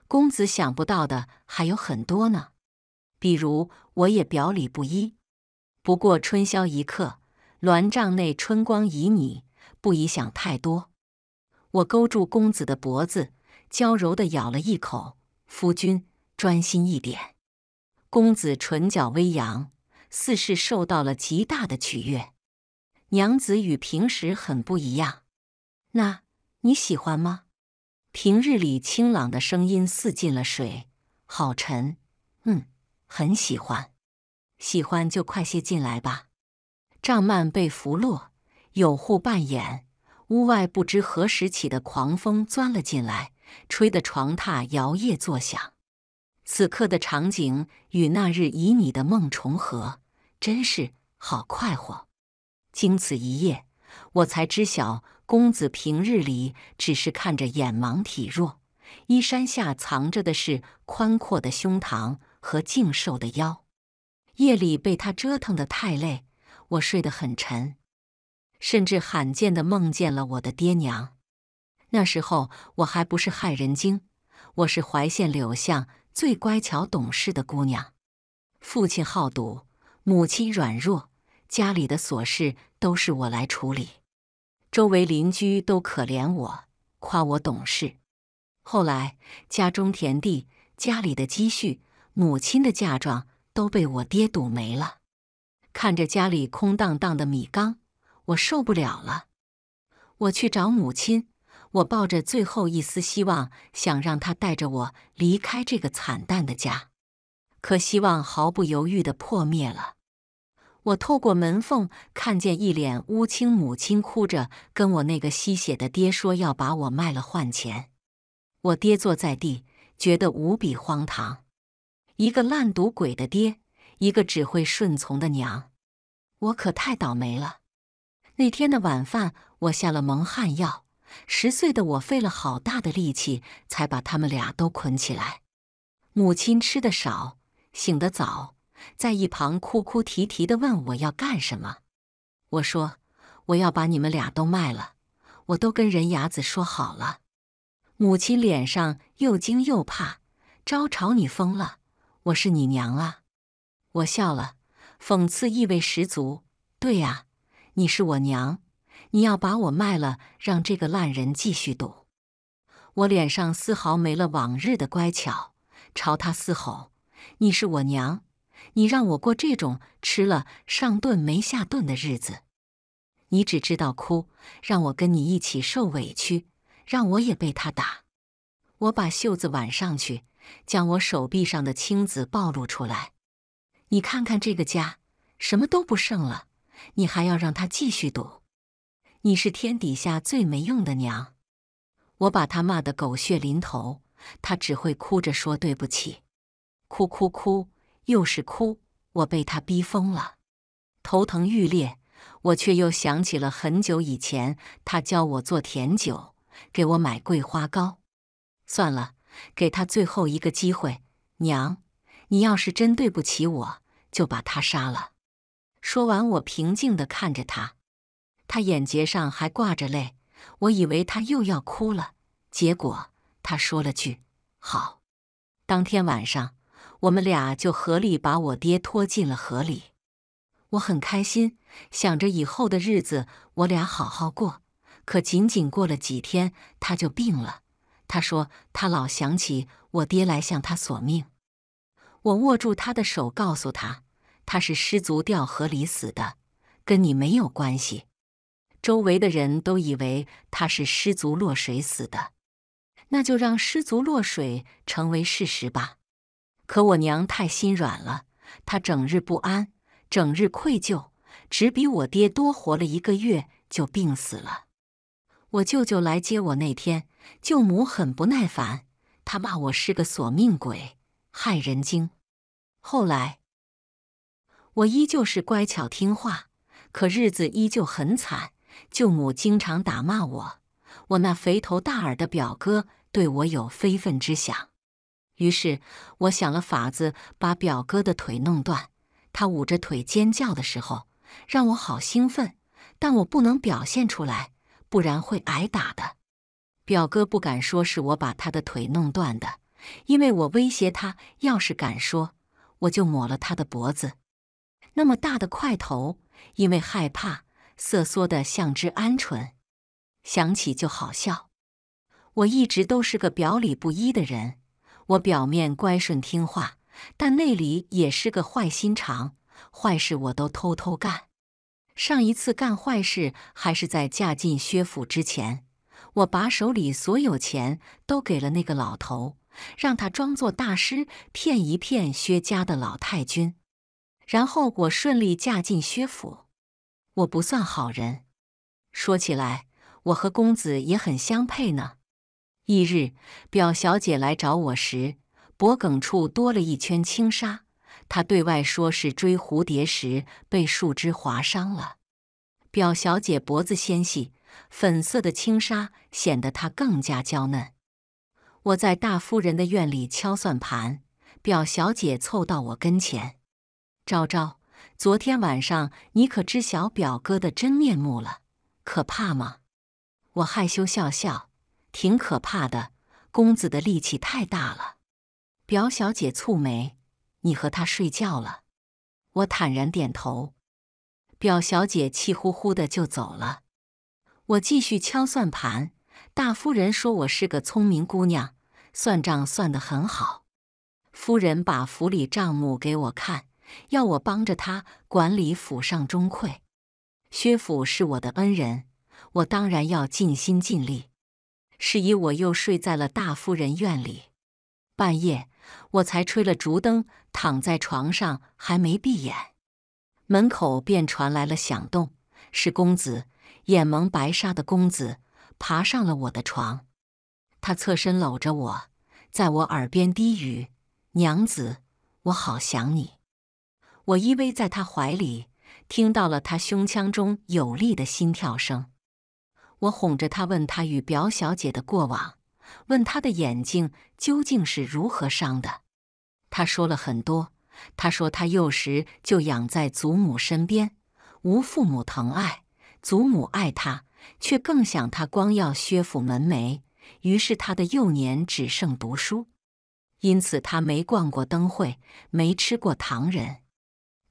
公子想不到的还有很多呢，比如我也表里不一。不过春宵一刻，鸾帐内春光旖旎，不宜想太多。我勾住公子的脖子，娇柔的咬了一口。夫君专心一点。公子唇角微扬，似是受到了极大的取悦。娘子与平时很不一样。那。你喜欢吗？平日里清朗的声音似进了水，好沉。嗯，很喜欢。喜欢就快些进来吧。帐幔被拂落，有户半掩。屋外不知何时起的狂风钻了进来，吹得床榻摇曳作响。此刻的场景与那日以你的梦重合，真是好快活。经此一夜，我才知晓。公子平日里只是看着眼盲体弱，衣衫下藏着的是宽阔的胸膛和净瘦的腰。夜里被他折腾的太累，我睡得很沉，甚至罕见的梦见了我的爹娘。那时候我还不是害人精，我是怀县柳巷最乖巧懂事的姑娘。父亲好赌，母亲软弱，家里的琐事都是我来处理。周围邻居都可怜我，夸我懂事。后来，家中田地、家里的积蓄、母亲的嫁妆都被我爹赌没了。看着家里空荡荡的米缸，我受不了了。我去找母亲，我抱着最后一丝希望，想让她带着我离开这个惨淡的家。可希望毫不犹豫地破灭了。我透过门缝看见一脸乌青，母亲哭着跟我那个吸血的爹说要把我卖了换钱。我爹坐在地，觉得无比荒唐：一个烂赌鬼的爹，一个只会顺从的娘，我可太倒霉了。那天的晚饭，我下了蒙汗药。十岁的我费了好大的力气，才把他们俩都捆起来。母亲吃的少，醒得早。在一旁哭哭啼啼地问我要干什么？我说我要把你们俩都卖了，我都跟人牙子说好了。母亲脸上又惊又怕，招朝你疯了，我是你娘啊！我笑了，讽刺意味十足。对呀，你是我娘，你要把我卖了，让这个烂人继续赌。我脸上丝毫没了往日的乖巧，朝他嘶吼：“你是我娘！”你让我过这种吃了上顿没下顿的日子，你只知道哭，让我跟你一起受委屈，让我也被他打。我把袖子挽上去，将我手臂上的青紫暴露出来。你看看这个家，什么都不剩了，你还要让他继续赌。你是天底下最没用的娘。我把她骂得狗血淋头，她只会哭着说对不起，哭哭哭。又是哭，我被他逼疯了，头疼欲裂。我却又想起了很久以前，他教我做甜酒，给我买桂花糕。算了，给他最后一个机会。娘，你要是真对不起我，就把他杀了。说完，我平静地看着他，他眼睫上还挂着泪，我以为他又要哭了，结果他说了句“好”。当天晚上。我们俩就合力把我爹拖进了河里，我很开心，想着以后的日子我俩好好过。可仅仅过了几天，他就病了。他说他老想起我爹来向他索命。我握住他的手，告诉他他是失足掉河里死的，跟你没有关系。周围的人都以为他是失足落水死的，那就让失足落水成为事实吧。可我娘太心软了，她整日不安，整日愧疚，只比我爹多活了一个月就病死了。我舅舅来接我那天，舅母很不耐烦，她骂我是个索命鬼，害人精。后来，我依旧是乖巧听话，可日子依旧很惨。舅母经常打骂我，我那肥头大耳的表哥对我有非分之想。于是，我想了法子把表哥的腿弄断。他捂着腿尖叫的时候，让我好兴奋，但我不能表现出来，不然会挨打的。表哥不敢说是我把他的腿弄断的，因为我威胁他，要是敢说，我就抹了他的脖子。那么大的块头，因为害怕，瑟缩的像只鹌鹑。想起就好笑。我一直都是个表里不一的人。我表面乖顺听话，但内里也是个坏心肠，坏事我都偷偷干。上一次干坏事还是在嫁进薛府之前，我把手里所有钱都给了那个老头，让他装作大师骗一骗薛家的老太君，然后我顺利嫁进薛府。我不算好人。说起来，我和公子也很相配呢。翌日，表小姐来找我时，脖梗处多了一圈轻纱。她对外说是追蝴蝶时被树枝划伤了。表小姐脖子纤细，粉色的轻纱显得她更加娇嫩。我在大夫人的院里敲算盘，表小姐凑到我跟前：“昭昭，昨天晚上你可知晓表哥的真面目了？可怕吗？”我害羞笑笑。挺可怕的，公子的力气太大了。表小姐蹙眉：“你和他睡觉了？”我坦然点头。表小姐气呼呼的就走了。我继续敲算盘。大夫人说我是个聪明姑娘，算账算的很好。夫人把府里账目给我看，要我帮着她管理府上中馈。薛府是我的恩人，我当然要尽心尽力。是以我又睡在了大夫人院里。半夜，我才吹了烛灯，躺在床上，还没闭眼，门口便传来了响动。是公子，眼蒙白纱的公子，爬上了我的床。他侧身搂着我，在我耳边低语：“娘子，我好想你。”我依偎在他怀里，听到了他胸腔中有力的心跳声。我哄着他，问他与表小姐的过往，问他的眼睛究竟是如何伤的。他说了很多。他说他幼时就养在祖母身边，无父母疼爱，祖母爱他，却更想他光耀薛府门楣，于是他的幼年只剩读书。因此他没逛过灯会，没吃过糖人。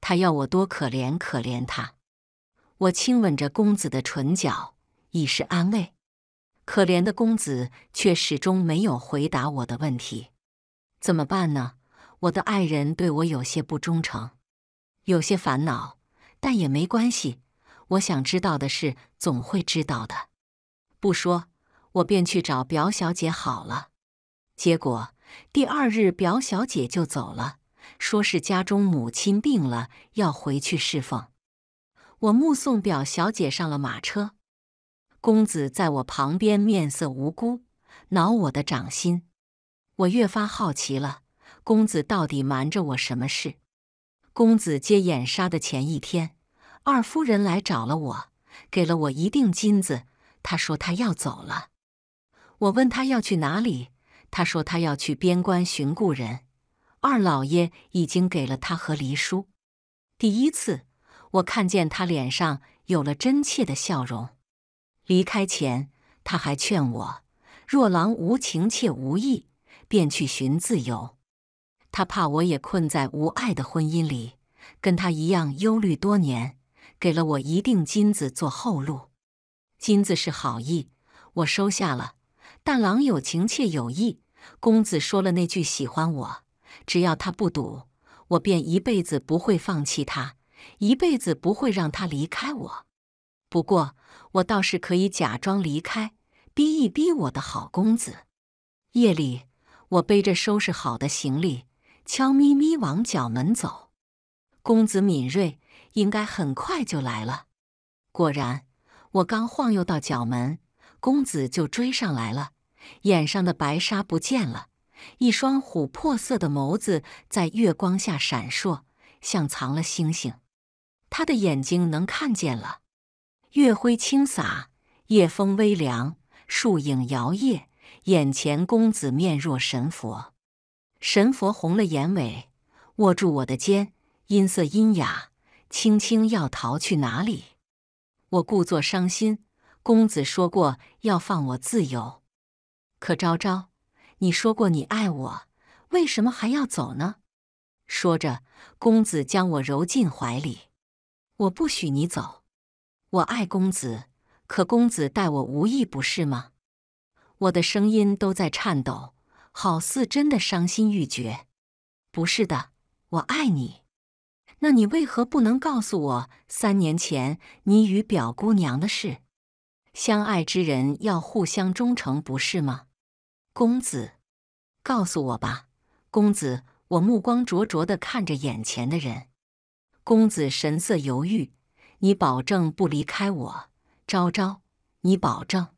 他要我多可怜可怜他。我亲吻着公子的唇角。以示安慰，可怜的公子却始终没有回答我的问题，怎么办呢？我的爱人对我有些不忠诚，有些烦恼，但也没关系。我想知道的事总会知道的。不说，我便去找表小姐好了。结果第二日，表小姐就走了，说是家中母亲病了，要回去侍奉。我目送表小姐上了马车。公子在我旁边，面色无辜，挠我的掌心。我越发好奇了，公子到底瞒着我什么事？公子接眼纱的前一天，二夫人来找了我，给了我一锭金子。她说她要走了。我问她要去哪里，她说她要去边关寻故人。二老爷已经给了他和黎叔。第一次，我看见他脸上有了真切的笑容。离开前，他还劝我：若郎无情且无义，便去寻自由。他怕我也困在无爱的婚姻里，跟他一样忧虑多年，给了我一锭金子做后路。金子是好意，我收下了。但郎有情且有意，公子说了那句：喜欢我，只要他不赌，我便一辈子不会放弃他，一辈子不会让他离开我。不过，我倒是可以假装离开，逼一逼我的好公子。夜里，我背着收拾好的行李，悄咪咪往角门走。公子敏锐，应该很快就来了。果然，我刚晃悠到角门，公子就追上来了。眼上的白纱不见了，一双琥珀色的眸子在月光下闪烁，像藏了星星。他的眼睛能看见了。月辉轻洒，夜风微凉，树影摇曳。眼前公子面若神佛，神佛红了眼尾，握住我的肩，音色阴哑，轻轻要逃去哪里？我故作伤心。公子说过要放我自由，可昭昭，你说过你爱我，为什么还要走呢？说着，公子将我揉进怀里，我不许你走。我爱公子，可公子待我无意，不是吗？我的声音都在颤抖，好似真的伤心欲绝。不是的，我爱你。那你为何不能告诉我三年前你与表姑娘的事？相爱之人要互相忠诚，不是吗？公子，告诉我吧。公子，我目光灼灼的看着眼前的人。公子神色犹豫。你保证不离开我，昭昭。你保证。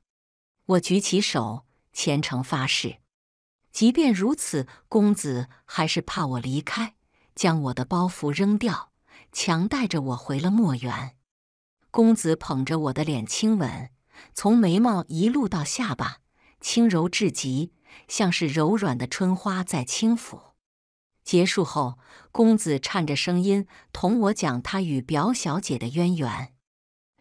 我举起手，虔诚发誓。即便如此，公子还是怕我离开，将我的包袱扔掉，强带着我回了墨园。公子捧着我的脸亲吻，从眉毛一路到下巴，轻柔至极，像是柔软的春花在轻抚。结束后，公子颤着声音同我讲他与表小姐的渊源。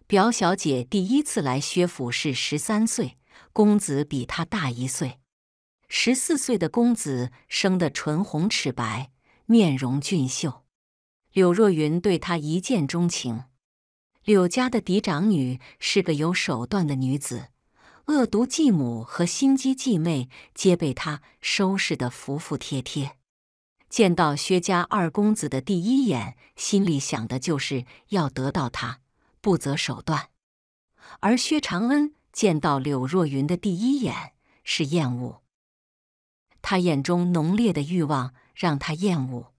表小姐第一次来薛府是十三岁，公子比她大一岁。十四岁的公子生得唇红齿白，面容俊秀，柳若云对他一见钟情。柳家的嫡长女是个有手段的女子，恶毒继母和心机继妹皆被她收拾得服服帖帖。见到薛家二公子的第一眼，心里想的就是要得到他，不择手段。而薛长恩见到柳若云的第一眼是厌恶，他眼中浓烈的欲望让他厌恶。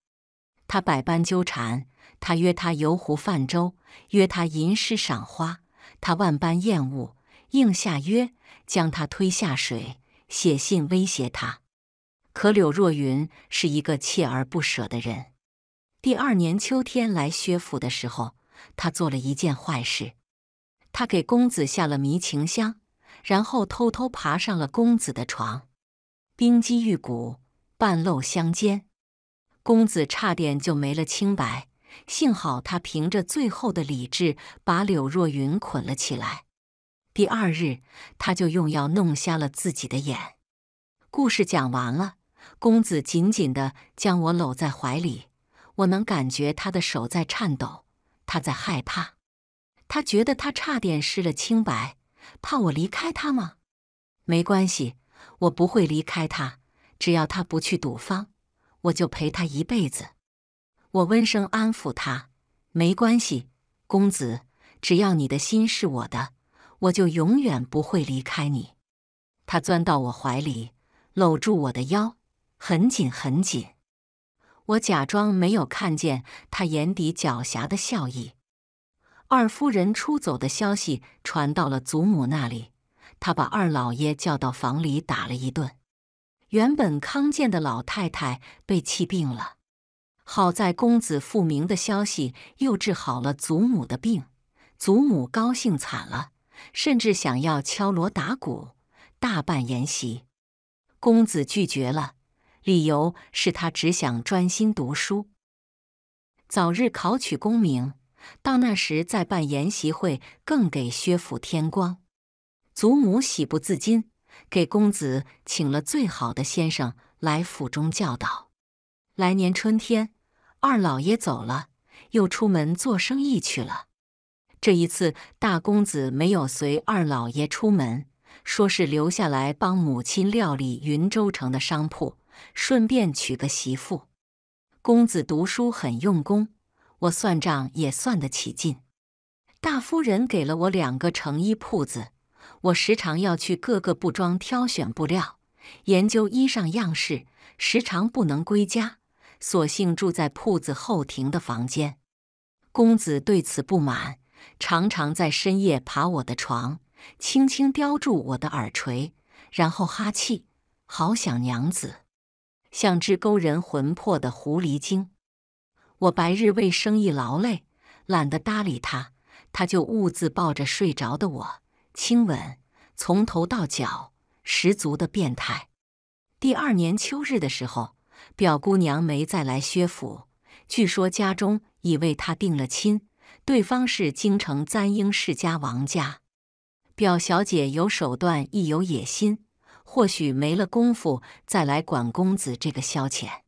他百般纠缠，他约他游湖泛舟，约他吟诗赏花，他万般厌恶，应下约，将他推下水，写信威胁他。可柳若云是一个锲而不舍的人。第二年秋天来薛府的时候，他做了一件坏事，他给公子下了迷情香，然后偷偷爬上了公子的床，冰肌玉骨，半露香肩，公子差点就没了清白。幸好他凭着最后的理智，把柳若云捆了起来。第二日，他就用药弄瞎了自己的眼。故事讲完了。公子紧紧的将我搂在怀里，我能感觉他的手在颤抖，他在害怕，他觉得他差点失了清白，怕我离开他吗？没关系，我不会离开他，只要他不去赌坊，我就陪他一辈子。我温声安抚他：“没关系，公子，只要你的心是我的，我就永远不会离开你。”他钻到我怀里，搂住我的腰。很紧，很紧。我假装没有看见他眼底狡黠的笑意。二夫人出走的消息传到了祖母那里，她把二老爷叫到房里打了一顿。原本康健的老太太被气病了。好在公子复明的消息又治好了祖母的病，祖母高兴惨了，甚至想要敲锣打鼓大办筵席。公子拒绝了。理由是他只想专心读书，早日考取功名，到那时再办研习会，更给薛府添光。祖母喜不自禁，给公子请了最好的先生来府中教导。来年春天，二老爷走了，又出门做生意去了。这一次，大公子没有随二老爷出门，说是留下来帮母亲料理云州城的商铺。顺便娶个媳妇。公子读书很用功，我算账也算得起劲。大夫人给了我两个成衣铺子，我时常要去各个布庄挑选布料，研究衣裳样式，时常不能归家，索性住在铺子后庭的房间。公子对此不满，常常在深夜爬我的床，轻轻叼住我的耳垂，然后哈气，好想娘子。像只勾人魂魄的狐狸精，我白日为生意劳累，懒得搭理他，他就兀自抱着睡着的我亲吻，从头到脚，十足的变态。第二年秋日的时候，表姑娘没再来薛府，据说家中已为她定了亲，对方是京城簪缨世家王家，表小姐有手段，亦有野心。或许没了功夫再来管公子这个消遣。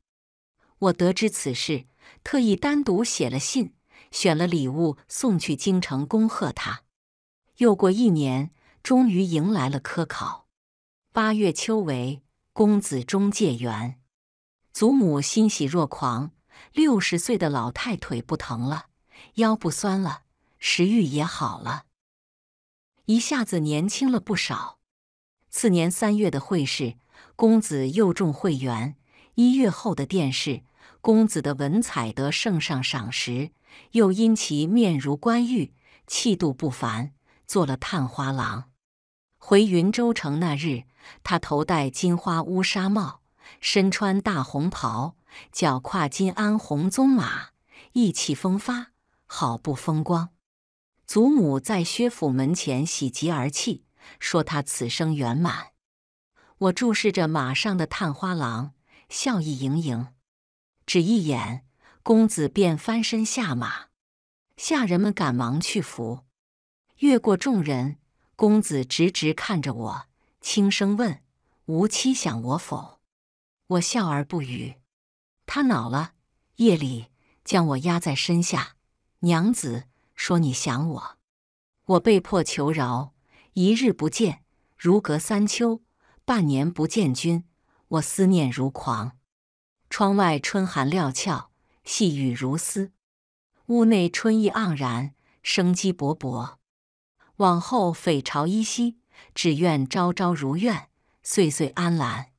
我得知此事，特意单独写了信，选了礼物送去京城恭贺他。又过一年，终于迎来了科考。八月秋闱，公子中介元，祖母欣喜若狂。六十岁的老太腿不疼了，腰不酸了，食欲也好了，一下子年轻了不少。次年三月的会试，公子又中会元。一月后的殿试，公子的文采得圣上赏识，又因其面如冠玉，气度不凡，做了探花郎。回云州城那日，他头戴金花乌纱帽，身穿大红袍，脚跨金鞍红鬃马，意气风发，好不风光。祖母在薛府门前喜极而泣。说他此生圆满。我注视着马上的探花郎，笑意盈盈。只一眼，公子便翻身下马，下人们赶忙去扶。越过众人，公子直直看着我，轻声问：“无妻想我否？”我笑而不语。他恼了，夜里将我压在身下。娘子说你想我，我被迫求饶。一日不见，如隔三秋；半年不见君，我思念如狂。窗外春寒料峭，细雨如丝；屋内春意盎然，生机勃勃。往后匪朝依稀，只愿朝朝如愿，岁岁安澜。